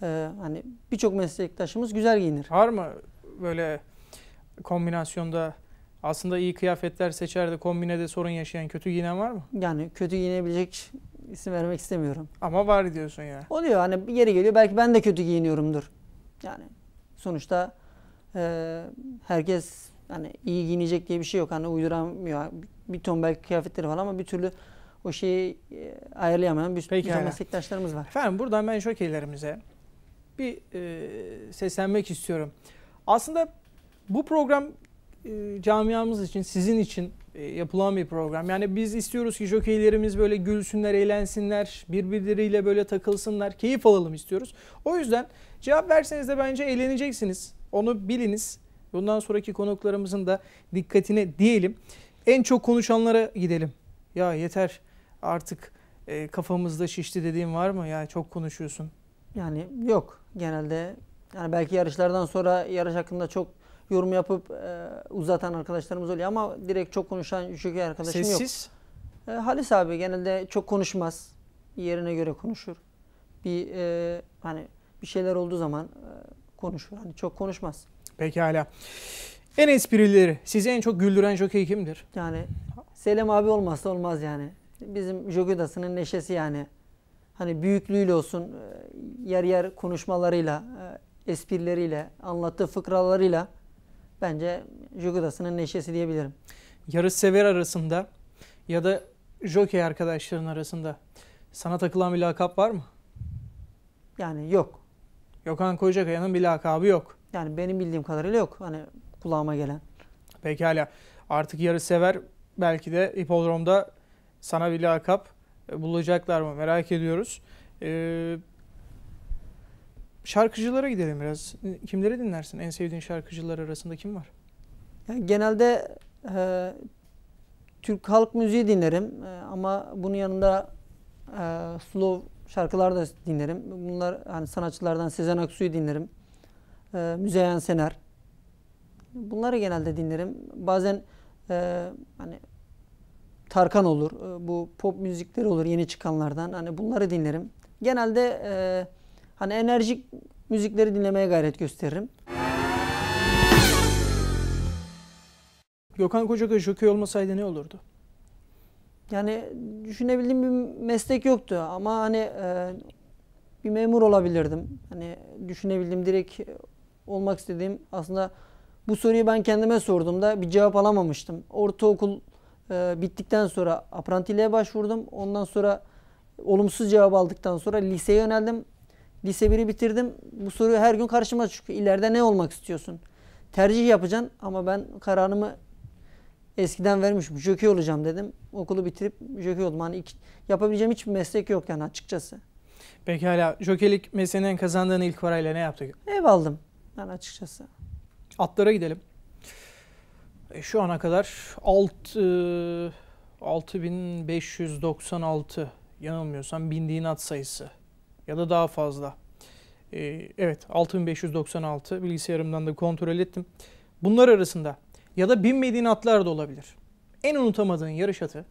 Ee, hani birçok meslektaşımız güzel giyinir. Var mı böyle kombinasyonda aslında iyi kıyafetler seçer de kombinede sorun yaşayan kötü giyinen var mı? Yani kötü giyinebilecek isim vermek istemiyorum. Ama var diyorsun ya. Oluyor hani yeri geliyor belki ben de kötü giyiniyorumdur. Yani sonuçta e, herkes hani iyi giyinecek diye bir şey yok. Hani uyduramıyor. Bir ton belki kıyafetleri falan ama bir türlü o şeyi e, ayarlayamayan bir, Peki bir ton meslektaşlarımız var. Efendim buradan ben şokelerimize bir e, seslenmek istiyorum. Aslında bu program e, camiamız için, sizin için e, yapılan bir program. Yani biz istiyoruz ki jokeylerimiz böyle gülsünler, eğlensinler, birbirleriyle böyle takılsınlar, keyif alalım istiyoruz. O yüzden cevap verseniz de bence eğleneceksiniz. Onu biliniz. Bundan sonraki konuklarımızın da dikkatine diyelim. En çok konuşanlara gidelim. Ya yeter artık e, kafamızda şişti dediğim var mı? Ya çok konuşuyorsun. Yani yok genelde. Yani belki yarışlardan sonra yarış hakkında çok yorum yapıp e, uzatan arkadaşlarımız oluyor ama direkt çok konuşan çünkü arkadaşım Sessiz. yok. Sessiz? E, Halis abi genelde çok konuşmaz. Yerine göre konuşur. Bir e, hani bir şeyler olduğu zaman e, konuşur. Hani çok konuşmaz. Pekala. En esprileri sizi en çok güldüren jokey kimdir? Yani Selim abi olmazsa olmaz yani. Bizim jokey neşesi yani hani büyüklüğüyle olsun e, yarı yarı konuşmalarıyla, e, esprileriyle, anlattığı fıkralarıyla bence Jugudas'ın neşesi diyebilirim. Yarış sever arasında ya da jockey arkadaşların arasında sana takılan bir lakap var mı? Yani yok. Yokan Kocakaya'nın bir lakabı yok. Yani benim bildiğim kadarıyla yok. Hani kulağıma gelen. Pekala. Artık yarı sever belki de hipodromda sana bir lakap e, bulacaklar mı merak ediyoruz. Ee, şarkıcılara gidelim biraz. Kimleri dinlersin? En sevdiğin şarkıcılar arasında kim var? Yani genelde e, Türk halk müziği dinlerim e, ama bunun yanında e, slow şarkılar da dinlerim. Bunlar hani sanatçılardan Sezen Aksu'yu dinlerim. E, Müzeyyen Sener. Bunları genelde dinlerim. Bazen e, hani Tarkan olur, e, bu pop müzikleri olur yeni çıkanlardan. Hani bunları dinlerim. Genelde e, hani enerjik müzikleri dinlemeye gayret gösteririm. Gökhan Kocakaya jokey olmasaydı ne olurdu? Yani düşünebildiğim bir meslek yoktu ama hani e, bir memur olabilirdim. Hani düşünebildiğim direkt olmak istediğim aslında bu soruyu ben kendime sorduğumda bir cevap alamamıştım. Ortaokul e, bittikten sonra aprantiliğe başvurdum. Ondan sonra olumsuz cevap aldıktan sonra liseye yöneldim. Lise 1'i bitirdim. Bu soru her gün karşıma çıkıyor. İleride ne olmak istiyorsun? Tercih yapacaksın ama ben kararımı eskiden vermişim. Jokey olacağım dedim. Okulu bitirip jokey oldum. Hani iki, yapabileceğim hiçbir meslek yok yani açıkçası. Peki hala jokeylik mesleğinden kazandığın ilk parayla ne yaptık? Ev aldım ben açıkçası. Atlara gidelim. E, şu ana kadar 6 6596 e, yanılmıyorsam bindiğin at sayısı ya da daha fazla. Ee, evet 6596 bilgisayarımdan da kontrol ettim. Bunlar arasında ya da binmediğin atlar da olabilir. En unutamadığın yarış atı?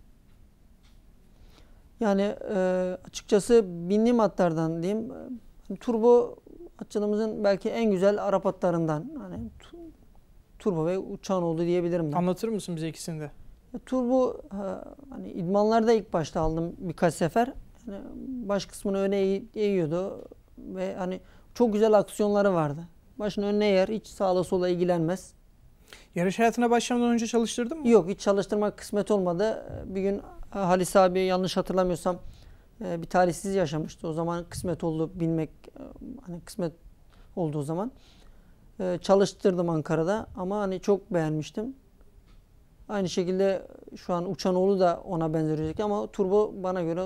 Yani e, açıkçası bindiğim atlardan diyeyim. E, turbo atçılığımızın belki en güzel Arap atlarından. Hani Turbo ve uçağın oldu diyebilirim ben. Anlatır mısın bize ikisini de? Turbo hani idmanlarda ilk başta aldım birkaç sefer. Yani baş kısmını öne eğiyordu ve hani çok güzel aksiyonları vardı. Başını önüne yer, hiç sağla sola ilgilenmez. Yarış hayatına başlamadan önce çalıştırdın mı? Yok, hiç çalıştırmak kısmet olmadı. Bir gün e, Halis abi yanlış hatırlamıyorsam e, bir talihsiz yaşamıştı. O zaman kısmet oldu bilmek, e, hani kısmet olduğu zaman. Ee, çalıştırdım Ankara'da ama hani çok beğenmiştim. Aynı şekilde şu an Uçanoğlu da ona benzer ama Turbo bana göre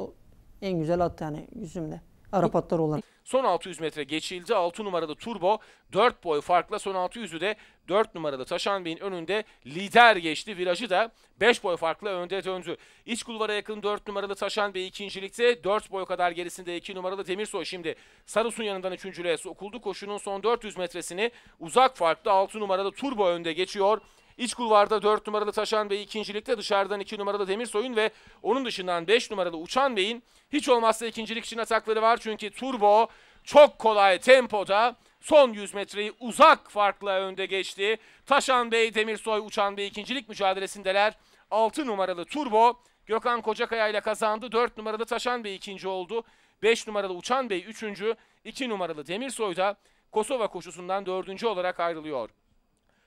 en güzel attı yani yüzümde. Arap atları Son 600 metre geçildi. 6 numaralı Turbo 4 boy farkla son 600'ü de 4 numaralı Taşan Bey'in önünde lider geçti. Virajı da 5 boy farkla önde döndü. İç kulvara yakın 4 numaralı Taşan Bey ikincilikte. 4 boy kadar gerisinde 2 numaralı Demirsoy şimdi Sarus'un yanından üçüncülüğe sokuldu. Koşunun son 400 metresini uzak farklı 6 numaralı Turbo önde geçiyor. İç kulvarda 4 numaralı Taşan Bey ikincilikte dışarıdan 2 iki numaralı Demirsoy'un ve onun dışından 5 numaralı Uçan Bey'in hiç olmazsa ikincilik için atakları var. Çünkü Turbo çok kolay tempoda son 100 metreyi uzak farkla önde geçti. Taşan Bey, Demirsoy, Uçan Bey ikincilik mücadelesindeler. 6 numaralı Turbo Gökhan Kocakaya ile kazandı. 4 numaralı Taşan Bey ikinci oldu. 5 numaralı Uçan Bey üçüncü. 2 numaralı Demirsoy da Kosova koşusundan dördüncü olarak ayrılıyor.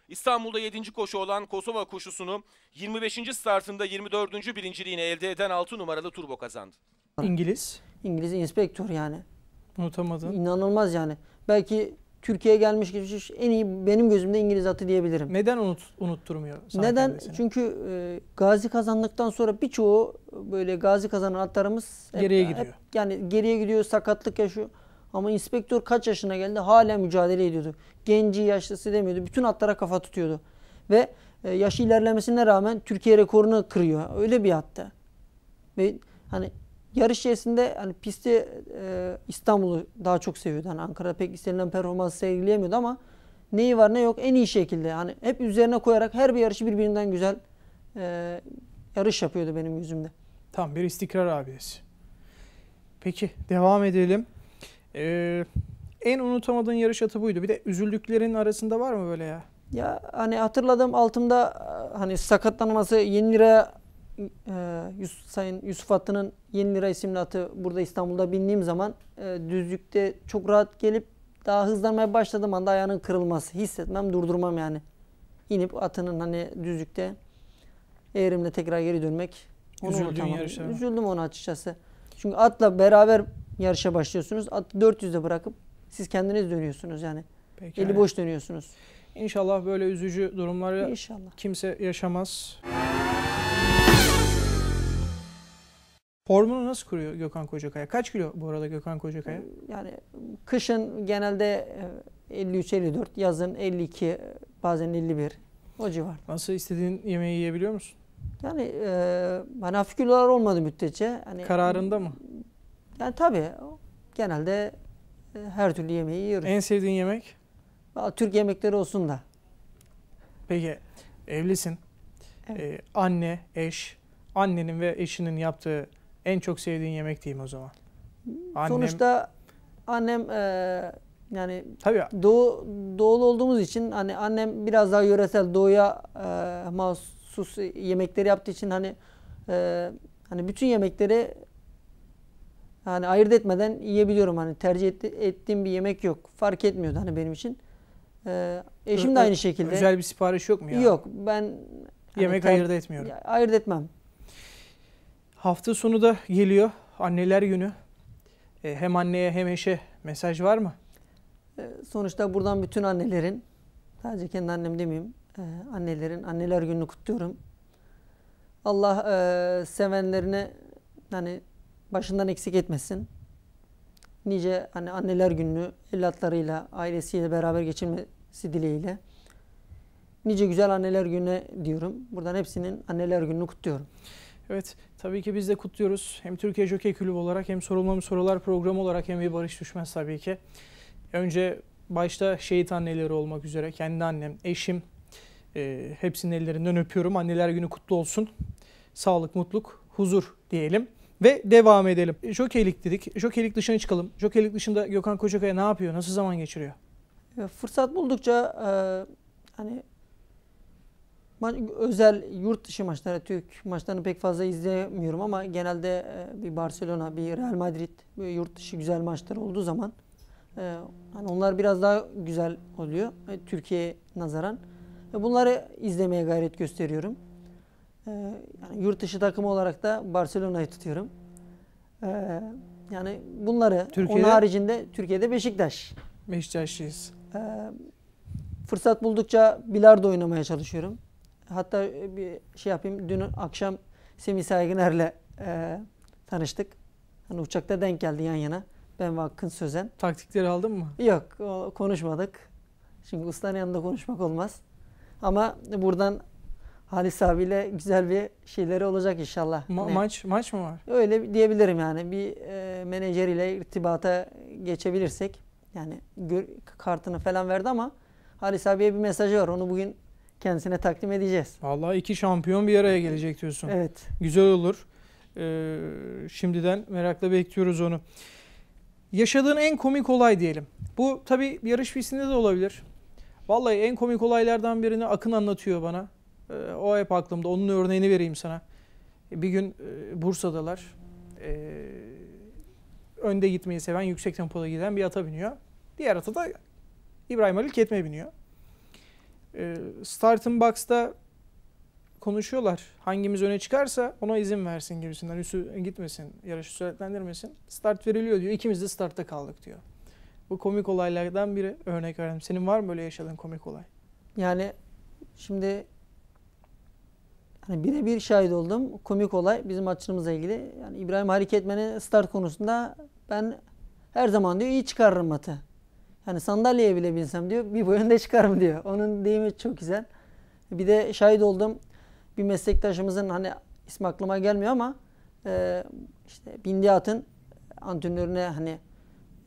İstanbul'da 7. koşu olan Kosova koşusunu 25. startında 24. birinciliğini elde eden 6 numaralı turbo kazandı. İngiliz. İngiliz inspektör yani. Unutamadın. İnanılmaz yani. Belki Türkiye'ye gelmiş geçmiş en iyi benim gözümde İngiliz atı diyebilirim. Neden unut, unutturmuyor? Neden? Kendisini? Çünkü e, gazi kazandıktan sonra birçoğu böyle gazi kazanan atlarımız hep, geriye gidiyor. Hep, yani geriye gidiyor, sakatlık yaşıyor. Ama inspektör kaç yaşına geldi hala mücadele ediyordu. Genci, yaşlısı demiyordu. Bütün atlara kafa tutuyordu. Ve e, yaş ilerlemesine rağmen Türkiye rekorunu kırıyor. Öyle bir hatta. Ve hani yarış içerisinde hani pisti e, İstanbul'u daha çok seviyordu. Hani Ankara pek istenilen performans sergileyemiyordu ama neyi var ne yok en iyi şekilde hani hep üzerine koyarak her bir yarışı birbirinden güzel e, yarış yapıyordu benim gözümde. Tam bir istikrar abiyesi. Peki devam edelim. Ee, en unutamadığın yarış atı buydu. Bir de üzüldüklerin arasında var mı böyle ya? Ya hani hatırladım altımda hani sakatlanması yeni lira e, Yusuf, Sayın Yusuf Attı'nın Yeni Lira isimli atı burada İstanbul'da bindiğim zaman e, düzlükte çok rahat gelip daha hızlanmaya başladığım anda ayağının kırılması hissetmem durdurmam yani. İnip atının hani düzlükte eğrimle tekrar geri dönmek. Onu Üzüldüğün yarışa. Üzüldüm ona açıkçası. Çünkü atla beraber yarışa başlıyorsunuz. Atı 400'de bırakıp siz kendiniz dönüyorsunuz yani. Peki, Eli boş dönüyorsunuz. İnşallah böyle üzücü durumları İnşallah. kimse yaşamaz. Formunu nasıl kuruyor Gökhan Kocakaya? Kaç kilo bu arada Gökhan Kocakaya? Yani kışın genelde 53-54, e, yazın 52, bazen 51 o civar. Nasıl istediğin yemeği yiyebiliyor musun? Yani e, ben hafif olmadı müddetçe. Hani, Kararında mı? Yani tabii genelde e, her türlü yemeği yiyoruz. En sevdiğin yemek? Türk yemekleri olsun da. Peki evlisin. Evet. Ee, anne, eş. Annenin ve eşinin yaptığı en çok sevdiğin yemek diyeyim o zaman. Annem... Sonuçta annem e, yani Tabii. Doğu, doğulu olduğumuz için hani annem biraz daha yöresel doğuya e, mahsus yemekleri yaptığı için hani e, hani bütün yemekleri Hani ayırt etmeden yiyebiliyorum hani tercih etti, ettiğim bir yemek yok. Fark etmiyordu hani benim için. Ee, eşim de aynı şekilde. Özel bir sipariş yok mu ya? Yok ben hani yemek ter- ayırt etmiyorum. Ayırt etmem. Hafta sonu da geliyor anneler günü. Ee, hem anneye hem eşe mesaj var mı? Ee, sonuçta buradan bütün annelerin sadece kendi annem demeyeyim. Ee, annelerin anneler gününü kutluyorum. Allah e, sevenlerine hani başından eksik etmesin. Nice hani anneler gününü evlatlarıyla, ailesiyle beraber geçirmesi dileğiyle. Nice güzel anneler gününe diyorum. Buradan hepsinin anneler gününü kutluyorum. Evet tabii ki biz de kutluyoruz. Hem Türkiye Jockey Kulübü olarak hem Sorulmamış Sorular programı olarak hem bir Barış Düşmez tabii ki. Önce başta şehit anneleri olmak üzere kendi annem, eşim e, hepsinin ellerinden öpüyorum. Anneler günü kutlu olsun. Sağlık, mutluluk, huzur diyelim. Ve devam edelim. Jokeylik dedik. Jokeylik dışına çıkalım. Jokeylik dışında Gökhan Kocakaya ne yapıyor? Nasıl zaman geçiriyor? Fırsat buldukça e, hani özel yurt dışı maçları, Türk maçlarını pek fazla izlemiyorum ama genelde e, bir Barcelona, bir Real Madrid bir yurt dışı güzel maçlar olduğu zaman e, hani onlar biraz daha güzel oluyor e, Türkiye'ye nazaran. E, bunları izlemeye gayret gösteriyorum. Ee, yani yurt dışı takım olarak da Barcelona'yı tutuyorum. Ee, yani bunları Türkiye'de, onun haricinde Türkiye'de Beşiktaş. Beşiktaşlıyız. Ee, fırsat buldukça bilardo oynamaya çalışıyorum. Hatta e, bir şey yapayım. Dün akşam Semih Saygıner'le e, tanıştık. Hani uçakta denk geldi yan yana. Ben ve Akın Sözen. Taktikleri aldın mı? Yok konuşmadık. Çünkü ustanın yanında konuşmak olmaz. Ama buradan Halis abiyle güzel bir şeyleri olacak inşallah. Ma- yani, maç maç mı var? Öyle diyebilirim yani. Bir e, menajer ile irtibata geçebilirsek yani kartını falan verdi ama Halis abiye bir mesajı var. Onu bugün kendisine takdim edeceğiz. Vallahi iki şampiyon bir araya gelecek diyorsun. Evet. Güzel olur. Ee, şimdiden merakla bekliyoruz onu. Yaşadığın en komik olay diyelim. Bu tabii yarış pistinde de olabilir. Vallahi en komik olaylardan birini Akın anlatıyor bana. Ee, o hep aklımda. Onun örneğini vereyim sana. Ee, bir gün e, Bursa'dalar. Ee, önde gitmeyi seven, yüksek tempoda giden bir ata biniyor. Diğer ata da İbrahim Ali Ketme biniyor. E, Start'ın box'ta konuşuyorlar. Hangimiz öne çıkarsa ona izin versin gibisinden. Üstü gitmesin, yarışı süratlendirmesin. Start veriliyor diyor. İkimiz de startta kaldık diyor. Bu komik olaylardan biri örnek verdim. Senin var mı böyle yaşadığın komik olay? Yani şimdi Hani birebir şahit oldum. Komik olay bizim maçımızla ilgili. Yani İbrahim Hareketmen'e start konusunda ben her zaman diyor iyi çıkarırım matı. Yani sandalyeye bile binsem diyor bir boy önde çıkarım diyor. Onun deyimi çok güzel. Bir de şahit oldum bir meslektaşımızın hani ismi aklıma gelmiyor ama e, işte bindiği atın antrenörüne hani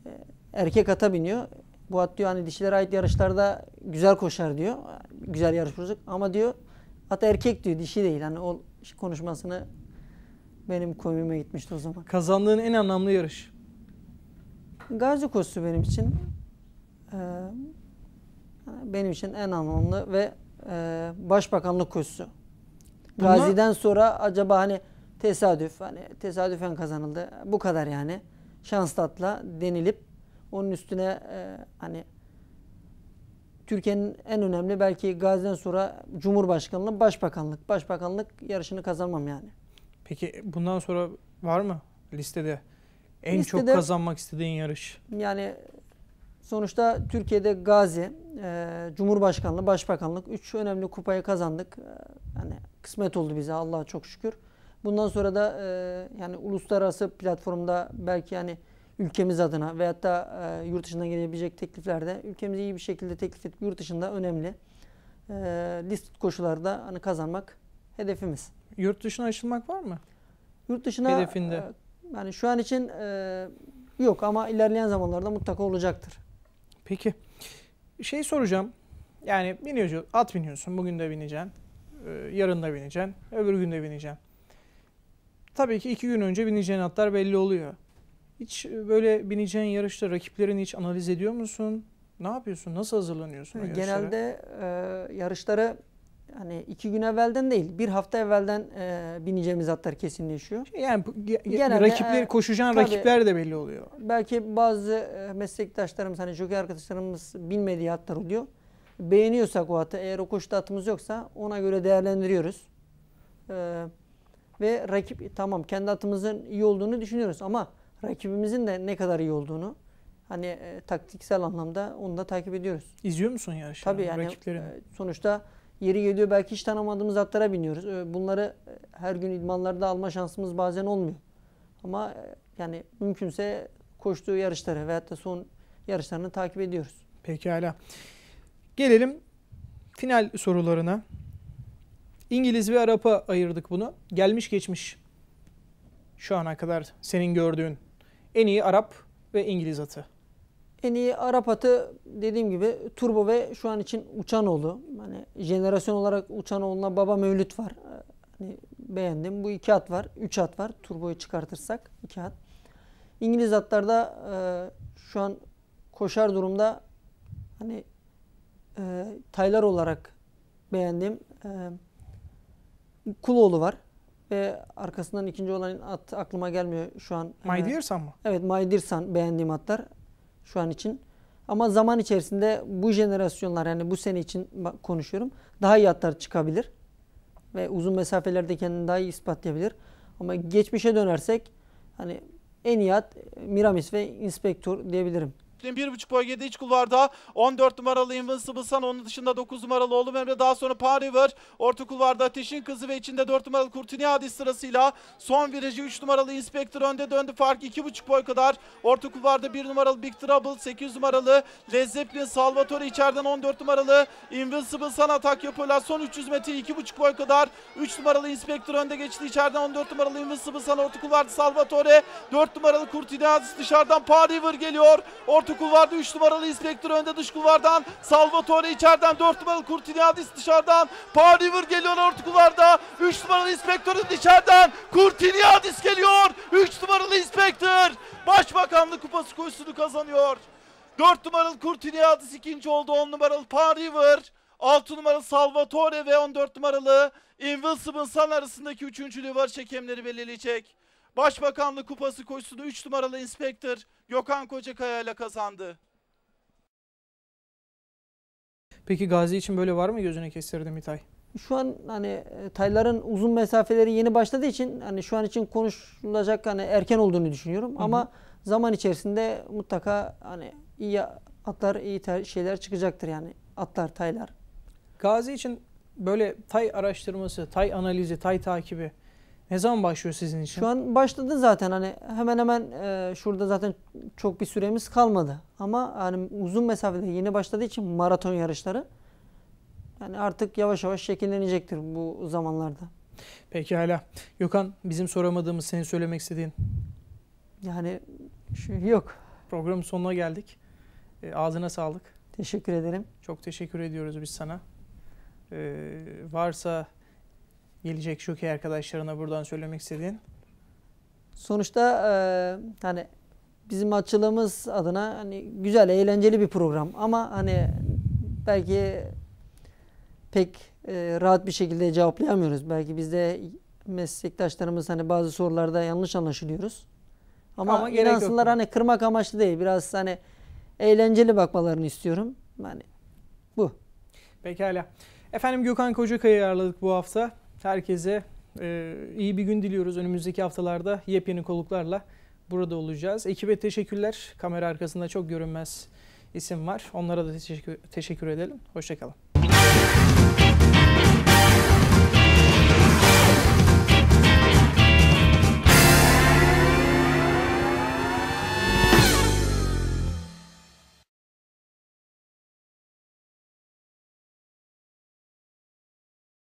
e, erkek ata biniyor. Bu at diyor hani dişilere ait yarışlarda güzel koşar diyor. Güzel yarış bulacak ama diyor Hatta erkek diyor dişi değil. Hani o konuşmasını benim komime gitmişti o zaman. Kazandığın en anlamlı yarış? Gazi Kostu benim için e, benim için en anlamlı ve e, başbakanlık kursu. Gazi'den sonra acaba hani tesadüf hani tesadüfen kazanıldı bu kadar yani şanslatla denilip onun üstüne e, hani Türkiye'nin en önemli belki Gazi'den sonra Cumhurbaşkanlığı, Başbakanlık. Başbakanlık yarışını kazanmam yani. Peki bundan sonra var mı listede en listede, çok kazanmak istediğin yarış? Yani sonuçta Türkiye'de Gazi, e, Cumhurbaşkanlığı, Başbakanlık üç önemli kupayı kazandık. E, yani kısmet oldu bize Allah'a çok şükür. Bundan sonra da e, yani uluslararası platformda belki yani ülkemiz adına veyahut da e, yurt dışından gelebilecek tekliflerde ülkemizi iyi bir şekilde teklif edip yurt dışında önemli e, list koşularda hani kazanmak hedefimiz. Yurt dışına açılmak var mı? Yurt dışına hedefinde. E, yani şu an için e, yok ama ilerleyen zamanlarda mutlaka olacaktır. Peki. Şey soracağım. Yani biniyorsun, at biniyorsun. Bugün de bineceksin. E, yarın da bineceksin. Öbür gün de bineceksin. Tabii ki iki gün önce bineceğin atlar belli oluyor. Hiç e, böyle bineceğin yarışta rakiplerini hiç analiz ediyor musun? Ne yapıyorsun? Nasıl hazırlanıyorsun Genelde e, yarışlara hani iki gün evvelden değil bir hafta evvelden e, bineceğimiz atlar kesinleşiyor. Şey, yani Genelde, rakipler e, koşacağın tabii, rakipler de belli oluyor. Belki bazı e, meslektaşlarımız hani jockey arkadaşlarımız bilmediği atlar oluyor. Beğeniyorsak o atı eğer o koşuda atımız yoksa ona göre değerlendiriyoruz. E, ve rakip tamam kendi atımızın iyi olduğunu düşünüyoruz ama rakibimizin de ne kadar iyi olduğunu hani e, taktiksel anlamda onu da takip ediyoruz. İzliyor musun yarışı? Tabii yani E, sonuçta yeri geliyor belki hiç tanımadığımız atlara biniyoruz. E, bunları e, her gün idmanlarda alma şansımız bazen olmuyor. Ama e, yani mümkünse koştuğu yarışları veyahut da son yarışlarını takip ediyoruz. Pekala. Gelelim final sorularına. İngiliz ve Arap'a ayırdık bunu. Gelmiş geçmiş. Şu ana kadar senin gördüğün en iyi Arap ve İngiliz atı. En iyi Arap atı dediğim gibi Turbo ve şu an için Uçanoğlu. Hani jenerasyon olarak Uçanoğlu'na Baba Mevlüt var. Hani beğendim. Bu iki at var. Üç at var. Turbo'yu çıkartırsak iki at. İngiliz atlarda e, şu an koşar durumda hani e, taylar olarak beğendim. E, Kuloğlu var ve arkasından ikinci olan at aklıma gelmiyor şu an. My Dear Son Evet My Dear beğendiğim atlar şu an için. Ama zaman içerisinde bu jenerasyonlar yani bu sene için konuşuyorum. Daha iyi atlar çıkabilir. Ve uzun mesafelerde kendini daha iyi ispatlayabilir. Ama geçmişe dönersek hani en iyi at Miramis ve Inspektör diyebilirim bir buçuk boy bölgede iç kulvarda 14 numaralı Invincible Sun onun dışında 9 numaralı Oğlum Emre daha sonra Pariver River orta kulvarda Ateşin Kızı ve içinde 4 numaralı Kurtini Adi sırasıyla son virajı 3 numaralı Inspector önde döndü fark iki buçuk boy kadar orta kulvarda 1 numaralı Big Trouble 8 numaralı Lezzetli Zeppelin Salvatore içeriden 14 numaralı Invincible Sun atak yapıyorlar son 300 metre buçuk boy kadar 3 numaralı Inspector önde geçti içeriden 14 numaralı Invincible Sun orta kulvarda Salvatore 4 numaralı Kurtini Adi dışarıdan Pariver geliyor orta Orta kulvarda 3 numaralı İspektör önde dış kulvardan. Salvatore içeriden 4 numaralı Kurtinadis dışarıdan. Power River geliyor orta kulvarda. 3 numaralı İspektör'ün içeriden. Kurtinadis geliyor. 3 numaralı inspektör Başbakanlık kupası koşusunu kazanıyor. 4 numaralı Kurtinadis ikinci oldu. 10 numaralı Power River. 6 numaralı Salvatore ve 14 numaralı Invincible Sun arasındaki üçüncülüğü var. Çekemleri belirleyecek. Başbakanlık Kupası koşusunu 3 numaralı inspektör Gökhan Kocakaya ile kazandı. Peki Gazi için böyle var mı gözüne kestirdi Mitay? Şu an hani e, Tayların uzun mesafeleri yeni başladığı için hani şu an için konuşulacak hani erken olduğunu düşünüyorum. Hı hı. Ama zaman içerisinde mutlaka hani iyi atlar iyi şeyler çıkacaktır yani atlar Taylar. Gazi için böyle Tay araştırması, Tay analizi, Tay takibi ne zaman başlıyor sizin için? Şu an başladı zaten hani hemen hemen e, şurada zaten çok bir süremiz kalmadı. Ama hani uzun mesafede yeni başladığı için maraton yarışları yani artık yavaş yavaş şekillenecektir bu zamanlarda. Peki hala. Gökhan bizim soramadığımız senin söylemek istediğin? Yani şey yok. Programın sonuna geldik. E, ağzına sağlık. Teşekkür ederim. Çok teşekkür ediyoruz biz sana. E, varsa gelecek jockey arkadaşlarına buradan söylemek istediğin? Sonuçta e, hani bizim açılımız adına hani güzel, eğlenceli bir program ama hani belki pek e, rahat bir şekilde cevaplayamıyoruz. Belki bizde meslektaşlarımız hani bazı sorularda yanlış anlaşılıyoruz. Ama, ama inansınlar hani kırmak amaçlı değil. Biraz hani eğlenceli bakmalarını istiyorum. Yani bu. Pekala. Efendim Gökhan Kocakay'ı ayarladık bu hafta. Herkese e, iyi bir gün diliyoruz. Önümüzdeki haftalarda yepyeni konuklarla burada olacağız. Ekibe teşekkürler. Kamera arkasında çok görünmez isim var. Onlara da teşekkür, teşekkür edelim. Hoşçakalın.